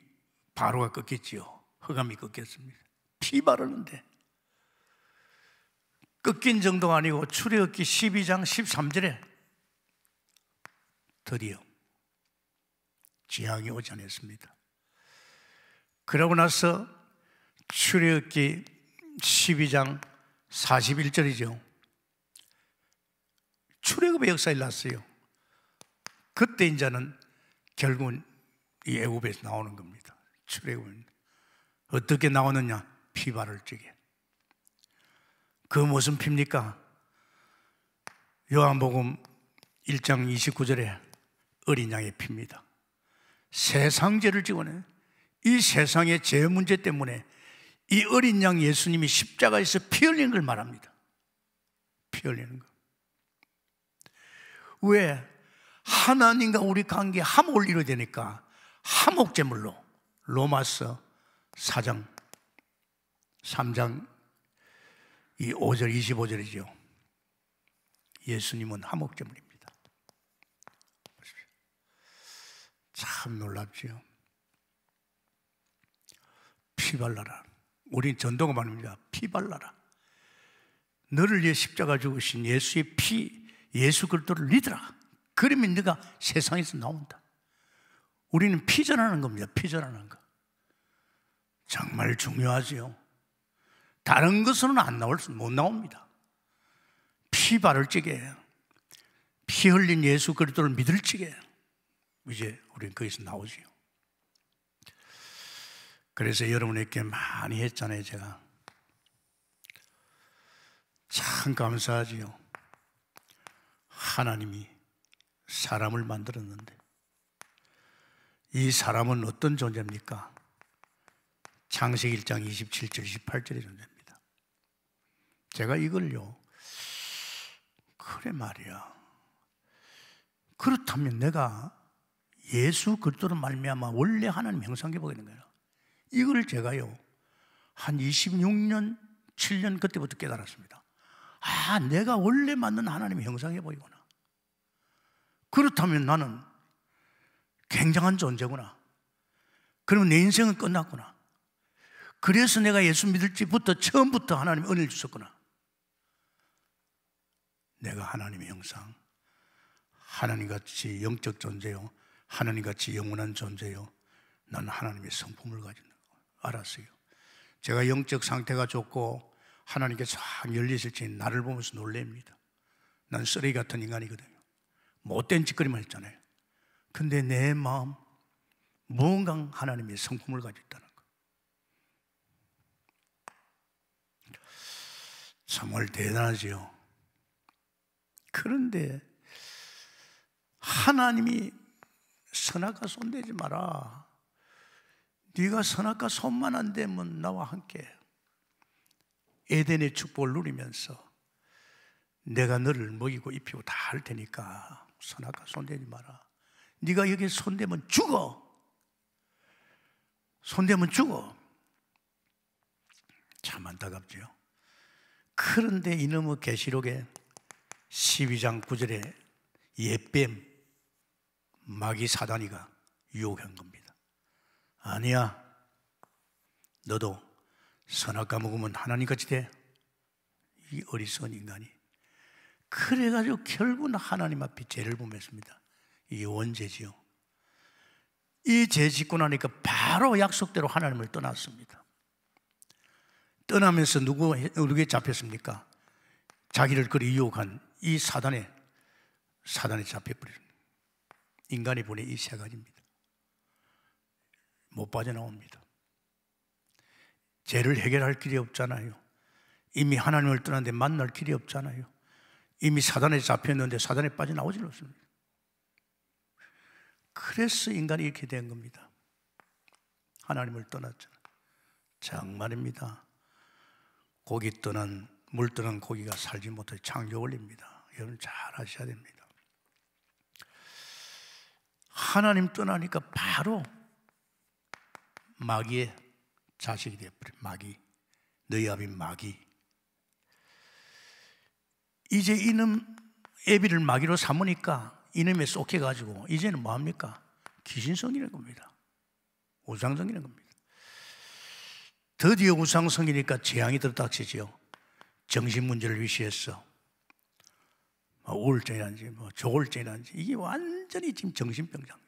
바로가 꺾겠지요. 허감이 꺾였습니다. 피 바르는데 꺾인 정도가 아니고 출애굽기 12장 13절에 드디어 지향이 오지 않았습니다. 그러고 나서 출애굽기 12장 41절이죠. 출애굽의 역사에 났어요. 그때 이제는 결국은 이 애굽에서 나오는 겁니다. 출애굽은 어떻게 나오느냐? 피바를 찌게. 그 무슨 피입니까? 요한복음 1장 29절에 어린 양의 피입니다. 세상죄를 지원해. 이 세상의 죄 문제 때문에 이 어린 양 예수님이 십자가에서 피 흘린 걸 말합니다. 피 흘리는 거. 왜? 하나님과 우리 관계 함옥을 이루되니까 함옥제물로 로마서 4장, 3장 이 5절 25절이죠. 예수님은 하목제물입니다. 참 놀랍죠. 피 발라라. 우린 전도가 말입니다. 피 발라라. 너를 위해 십자가 죽으신 예수의 피, 예수 그리스도를 믿으라. 그러면 네가 세상에서 나온다. 우리는 피전하는 겁니다. 피전하는 거. 정말 중요하지요. 다른 것은안 나올 수, 못 나옵니다. 피 바를 찌게 피 흘린 예수 그리스도를 믿을 찌게 이제 우리는 거기서 나오지요. 그래서 여러분에게 많이 했잖아요, 제가. 참 감사하지요. 하나님이 사람을 만들었는데 이 사람은 어떤 존재입니까? 창세기 1장 27절 28절의 존재입니다. 제가 이걸요. 그래 말이야. 그렇다면 내가 예수 그리스도로 말미암아 원래 하나님 형상계 보이는 거예요. 이걸 제가요. 한 26년, 7년 그때부터 깨달았습니다. 아, 내가 원래 맞는 하나님의 형상해 보이구나. 그렇다면 나는 굉장한 존재구나. 그러면 내 인생은 끝났구나. 그래서 내가 예수 믿을지부터 처음부터 하나님 은혜를 주셨구나. 내가 하나님의 형상, 하나님같이 영적 존재요, 하나님같이 영원한 존재요. 난 하나님의 성품을 가진 알았어요. 제가 영적 상태가 좋고 하나님께 참 열리실 때 나를 보면서 놀랍니다. 난 쓰레기 같은 인간이거든요. 못된 짓거리만 했잖아요. 근데 내 마음 무언가 하나님의 성품을 가지다는 거. 정말 대단하지요. 그런데 하나님이 선악과 손대지 마라. 네가 선악과 손만 안 대면 나와 함께 에덴의 축복을 누리면서 내가 너를 먹이고 입히고 다 할 테니까 선악과 손대지 마라. 네가 여기 손대면 죽어. 손대면 죽어. 참 안타깝죠. 그런데 이놈의 계시록에 12장 9절에 예뱀 마귀 사단이가 유혹한 겁니다. 아니야. 너도 선악과 먹으면 하나님같이 돼. 이 어리석은 인간이. 그래가지고 결국은 하나님 앞에 죄를 범했습니다. 이 원죄지요. 이 죄 짓고 나니까 바로 약속대로 하나님을 떠났습니다. 떠나면서 누구, 누구에 잡혔습니까? 자기를 그리 유혹한 이 사단에 사단에 잡혀버리는 인간이 보낸 이세 가지입니다. 못 빠져나옵니다. 죄를 해결할 길이 없잖아요. 이미 하나님을 떠난데 만날 길이 없잖아요. 이미 사단에 잡혔는데 사단에 빠져나오질 않습니다. 그래서 인간이 이렇게 된 겁니다. 하나님을 떠났잖아요. 장말입니다. 고기 떠난 물드는 고기가 살지 못해 창조원리니다 여러분 잘 아셔야 됩니다. 하나님 떠나니까 바로 마귀의 자식이 되어버린 마귀. 너희 아비 마귀. 이제 이놈 애비를 마귀로 삼으니까 이놈에 쏙해가지고 이제는 뭐합니까? 귀신성이는 겁니다. 우상성이는 겁니다. 드디어 우상성이니까 재앙이 들닥치지요. 정신 문제를 위시해서 우울증이란지 뭐, 뭐 조울증이란지 이게 완전히 지금 정신병자입니다.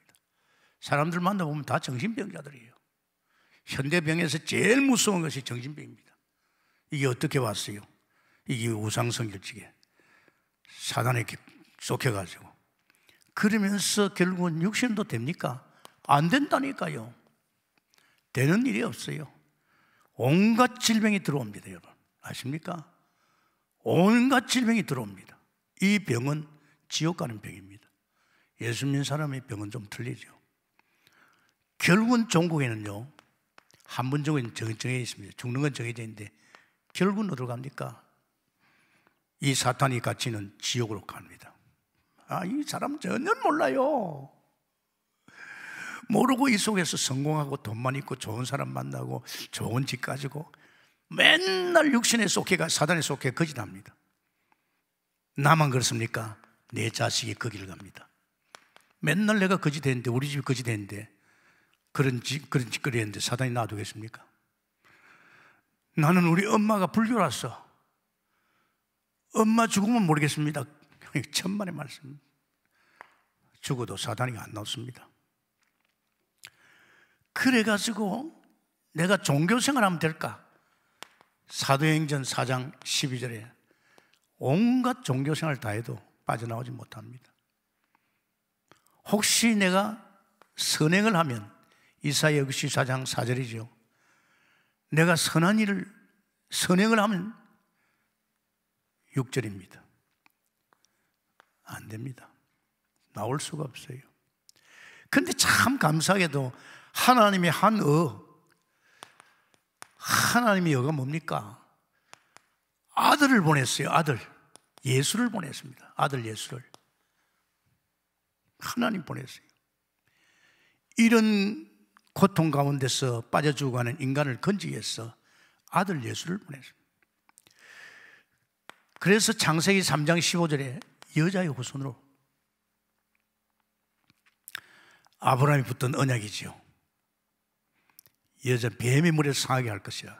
사람들 만나보면 다 정신병자들이에요. 현대병에서 제일 무서운 것이 정신병입니다. 이게 어떻게 왔어요? 이게 우상성결직게 사단에 쫓해가지고 그러면서 결국은 육신도 됩니까? 안 된다니까요. 되는 일이 없어요. 온갖 질병이 들어옵니다, 여러분. 아십니까? 온갖 질병이 들어옵니다. 이 병은 지옥 가는 병입니다. 예수 믿는 사람의 병은 좀 틀리죠. 결국은 종국에는요, 한 번정도 정해져 있습니다. 죽는 건 정해져 있는데, 결국은 어디로 갑니까? 이 사탄이 갇히는 지옥으로 갑니다. 아, 이 사람 전혀 몰라요. 모르고 이 속에서 성공하고 돈만 있고 좋은 사람 만나고 좋은 집 가지고 맨날 육신에 속해가 사단에 속해 거짓합니다. 나만 그렇습니까? 내 자식이 거기를 갑니다. 맨날 내가 거짓했는데 우리 집이 거짓했는데 그런 짓 그런 짓그리는데 사단이 놔두겠습니까? 나는 우리 엄마가 불교라서 엄마 죽으면 모르겠습니다. (laughs) 천만의 말씀. 죽어도 사단이 안 나옵니다. 그래가지고 내가 종교 생활하면 될까? 사도행전 4장 12절에 온갖 종교생활 다 해도 빠져나오지 못합니다. 혹시 내가 선행을 하면 이사야 64장 4절이죠. 내가 선한 일을 선행을 하면 6절입니다. 안 됩니다. 나올 수가 없어요. 근데 참 감사하게도 하나님의 한 어, 하나님이 여가 뭡니까? 아들을 보냈어요. 아들. 예수를 보냈습니다. 아들 예수를. 하나님 보냈어요. 이런 고통 가운데서 빠져 죽어가는 인간을 건지해서 아들 예수를 보냈습니다. 그래서 장세기 3장 15절에 여자의 후손으로 아브라함이 붙던 언약이지요. 여자 뱀의 물에 상하게 할 것이라.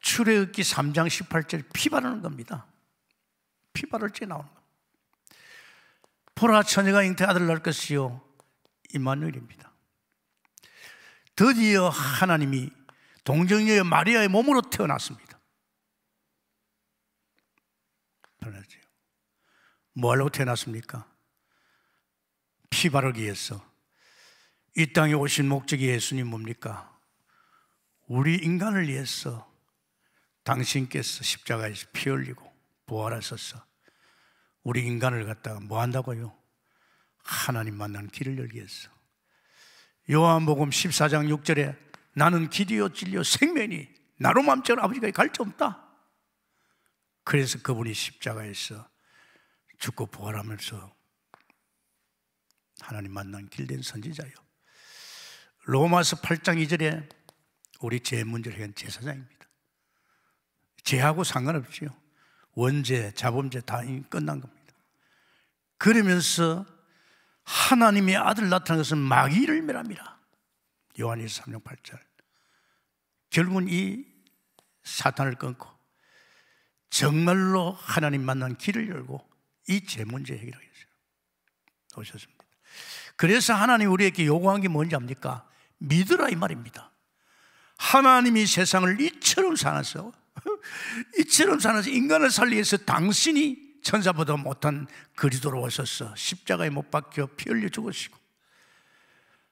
출애굽기 3장 18절 피 바르는 겁니다. 피 바를 때 나오는 겁니다. 보라 처녀가 잉태 아들 낳을 것이요 임마누엘입니다. 드디어 하나님이 동정녀의 마리아의 몸으로 태어났습니다. 태어지요뭐하 태어났습니까? 피 바르기 위서이 땅에 오신 목적이 예수님 뭡니까? 우리 인간을 위해서 당신께서 십자가에서 피 흘리고 부활하셔서 우리 인간을 갖다가 뭐 한다고요? 하나님 만난 길을 열기 위해서 요한복음 14장 6절에 나는 길이요 진리요 생명이 나로 맘처 아버지가 갈수 없다 그래서 그분이 십자가에서 죽고 부활하면서 하나님 만난 길된 선지자요 로마서 8장 2절에 우리 죄 문제를 해결한 제사장입니다. 죄하고 상관없지요. 원죄, 자범죄 다 끝난 겁니다. 그러면서 하나님의 아들 나타난 것은 마귀를 멸합니다. 요한일서 3장 8절. 결국은 이 사탄을 끊고 정말로 하나님 만난 길을 열고 이제 문제 해결하겠어요. 오셨습니다. 그래서 하나님 우리에게 요구한 게 뭔지 압니까? 믿으라 이 말입니다. 하나님이 세상을 이처럼 사나서 (laughs) 이처럼 사나서 인간을 살리 해서 당신이 천사보다 못한 그리도로 오셨어 십자가에 못 박혀 피 흘려 죽으시고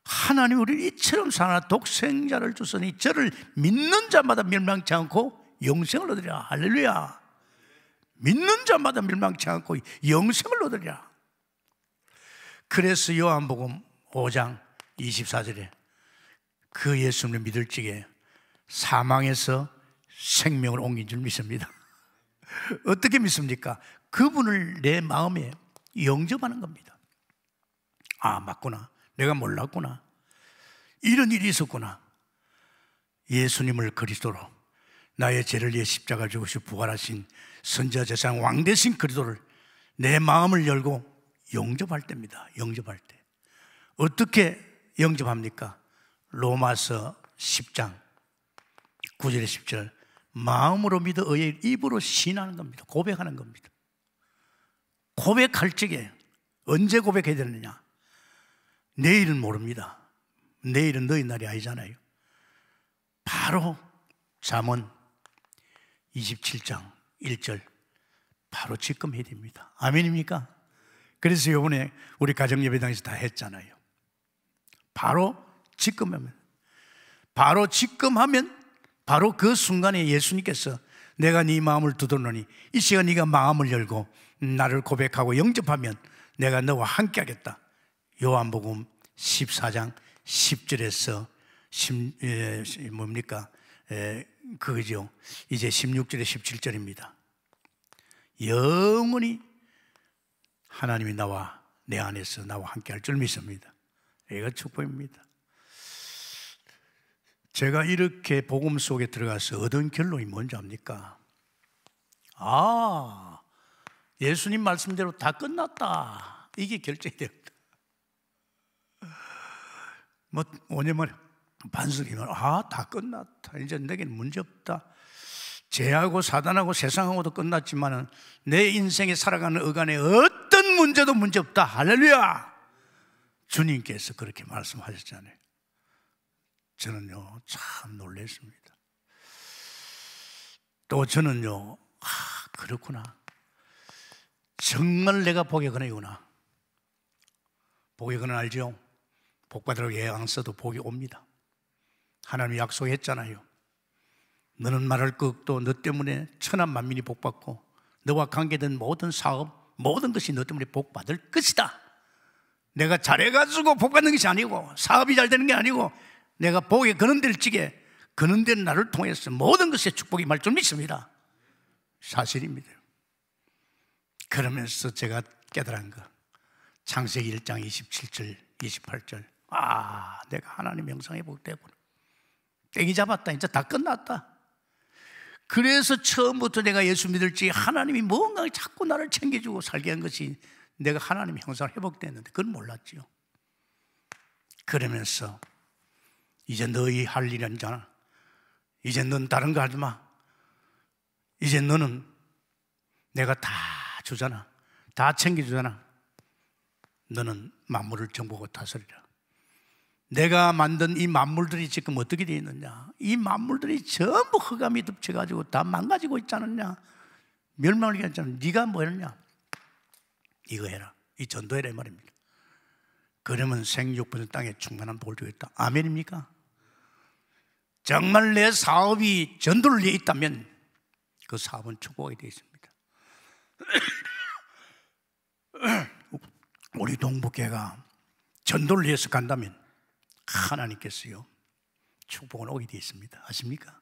하나님 우리를 이처럼 사나 독생자를 주서니 저를 믿는 자마다 멸망치 않고 영생을 얻으랴 할렐루야 믿는 자마다 멸망치 않고 영생을 얻으랴 그래서 요한복음 5장 24절에 그 예수님을 믿을지게 사망에서 생명을 옮긴 줄 믿습니다. (laughs) 어떻게 믿습니까? 그분을 내 마음에 영접하는 겁니다. 아, 맞구나. 내가 몰랐구나. 이런 일이 있었구나. 예수님을 그리스도로 나의 죄를 위해 십자가 죽으시 부활하신 선자 제상 왕 대신 그리스도를 내 마음을 열고 영접할 때입니다. 영접할 때. 어떻게 영접합니까? 로마서 10장 9절에 10절. 마음으로 믿어 의의 입으로 신하는 겁니다. 고백하는 겁니다. 고백할 적에 언제 고백해야 되느냐? 내일은 모릅니다. 내일은 너희 날이 아니잖아요. 바로 잠언 27장 1절 바로 지금 해야 됩니다. 아멘입니까? 그래서 요번에 우리 가정예배당에서 다 했잖아요. 바로 지금 하면 바로 지금 하면 바로 그 순간에 예수님께서 내가 네 마음을 두드러니 이 시간 네가 마음을 열고 나를 고백하고 영접하면 내가 너와 함께 하겠다. 요한복음 14장 10절에서 10, 에, 뭡니까? 에, 그거죠. 이제 16절에 17절입니다. 영원히 하나님이 나와 내 안에서 나와 함께 할 줄 믿습니다. 이가 축복입니다. 제가 이렇게 복음 속에 들어가서 얻은 결론이 뭔지 압니까? 아, 예수님 말씀대로 다 끝났다. 이게 결정이 됩니다. 뭐, 5년 만 반석이면, 아, 다 끝났다. 이제 내겐 문제 없다. 죄하고 사단하고 세상하고도 끝났지만내 인생에 살아가는 어간에 어떤 문제도 문제 없다. 할렐루야! 주님께서 그렇게 말씀하셨잖아요. 저는요, 참 놀랬습니다. 또 저는요, 아, 그렇구나. 정말 내가 복에 근원이구나. 복에근는 알죠? 복 받으려고 예안 써도 복이 옵니다. 하나님이 약속했잖아요. 너는 말할 것없너 때문에 천한 만민이 복받고 너와 관계된 모든 사업 모든 것이 너 때문에 복받을 것이다. 내가 잘해가지고 복받는 것이 아니고 사업이 잘 되는 게 아니고 내가 복에 그는 데를 찍게 그는 데는 나를 통해서 모든 것에 축복이 말줄 믿습니다. 사실입니다. 그러면서 제가 깨달은 거 창세기 1장 27절 28절 아 내가 하나님 영상에 복되구나 땡이 잡았다 이제 다 끝났다 그래서 처음부터 내가 예수 믿을지 하나님이 뭔가 자꾸 나를 챙겨주고 살게 한 것이 내가 하나님 형상 을회복되었는데 그건 몰랐지요 그러면서 이제 너희 할일은아잖아 이제 넌 다른 거 하지 마. 이제 너는 내가 다 주잖아. 다 챙겨주잖아. 너는 만물을 정보고 다스리라. 내가 만든 이 만물들이 지금 어떻게 되어 있느냐? 이 만물들이 전부 흑암이 덮쳐가지고 다 망가지고 있지 않느냐? 멸망을 했잖아. 네가 뭐 했느냐? 이거 해라. 이 전도해라 이 말입니다. 그러면 생육분 땅에 충만한 복 주겠다. 아멘입니까? 정말 내 사업이 전도를 위해 있다면 그 사업은 초과가 되어 있습니다. (coughs) 우리 동북계가 전도를 위해서 간다면 하나님께서요 축복은 오게 되어 있습니다. 아십니까?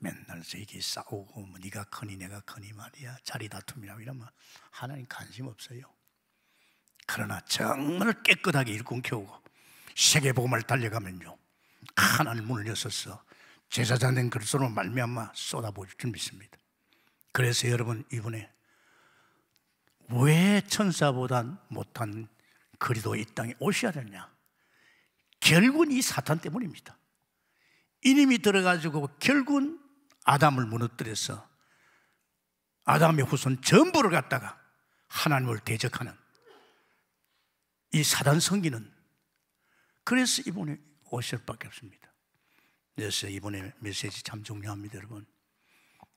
맨날 저에 싸우고 뭐 네가 커니 내가 커니 말이야 자리 다툼이라고 이러면 하나님 관심 없어요. 그러나 정말 깨끗하게 일꾼 키우고 세계복음을 달려가면요 하나님 문을 열었어. 제사장 된그릇으로 말미암아 쏟아부을 줄 믿습니다. 그래서 여러분 이번에 왜 천사보단 못한 그리도 이 땅에 오셔야 되냐? 결국은 이 사탄 때문입니다. 이님이 들어가지고 결국은 아담을 무너뜨려서 아담의 후손 전부를 갖다가 하나님을 대적하는 이 사단 성기는 그래서 이번에 오실 밖에 없습니다. 그래서 이번에 메시지 참 중요합니다, 여러분.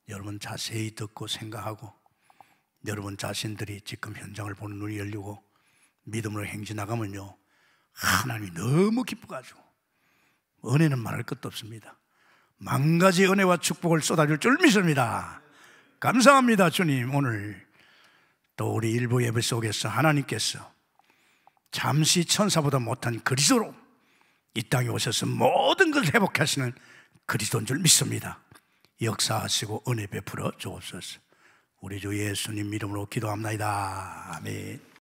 여러분 자세히 듣고 생각하고 여러분 자신들이 지금 현장을 보는 눈이 열리고 믿음으로 행진 나가면요. 하나님이 너무 기뻐가지고 은혜는 말할 것도 없습니다. 망가지 은혜와 축복을 쏟아줄 줄 믿습니다. 감사합니다, 주님. 오늘 또 우리 일부 예배 속에서 하나님께서 잠시 천사보다 못한 그리스도로 이 땅에 오셔서 모든 것을 회복하시는 그리스도인 줄 믿습니다. 역사하시고 은혜 베풀어 주옵소서. 우리 주 예수님 이름으로 기도합니다. 아멘.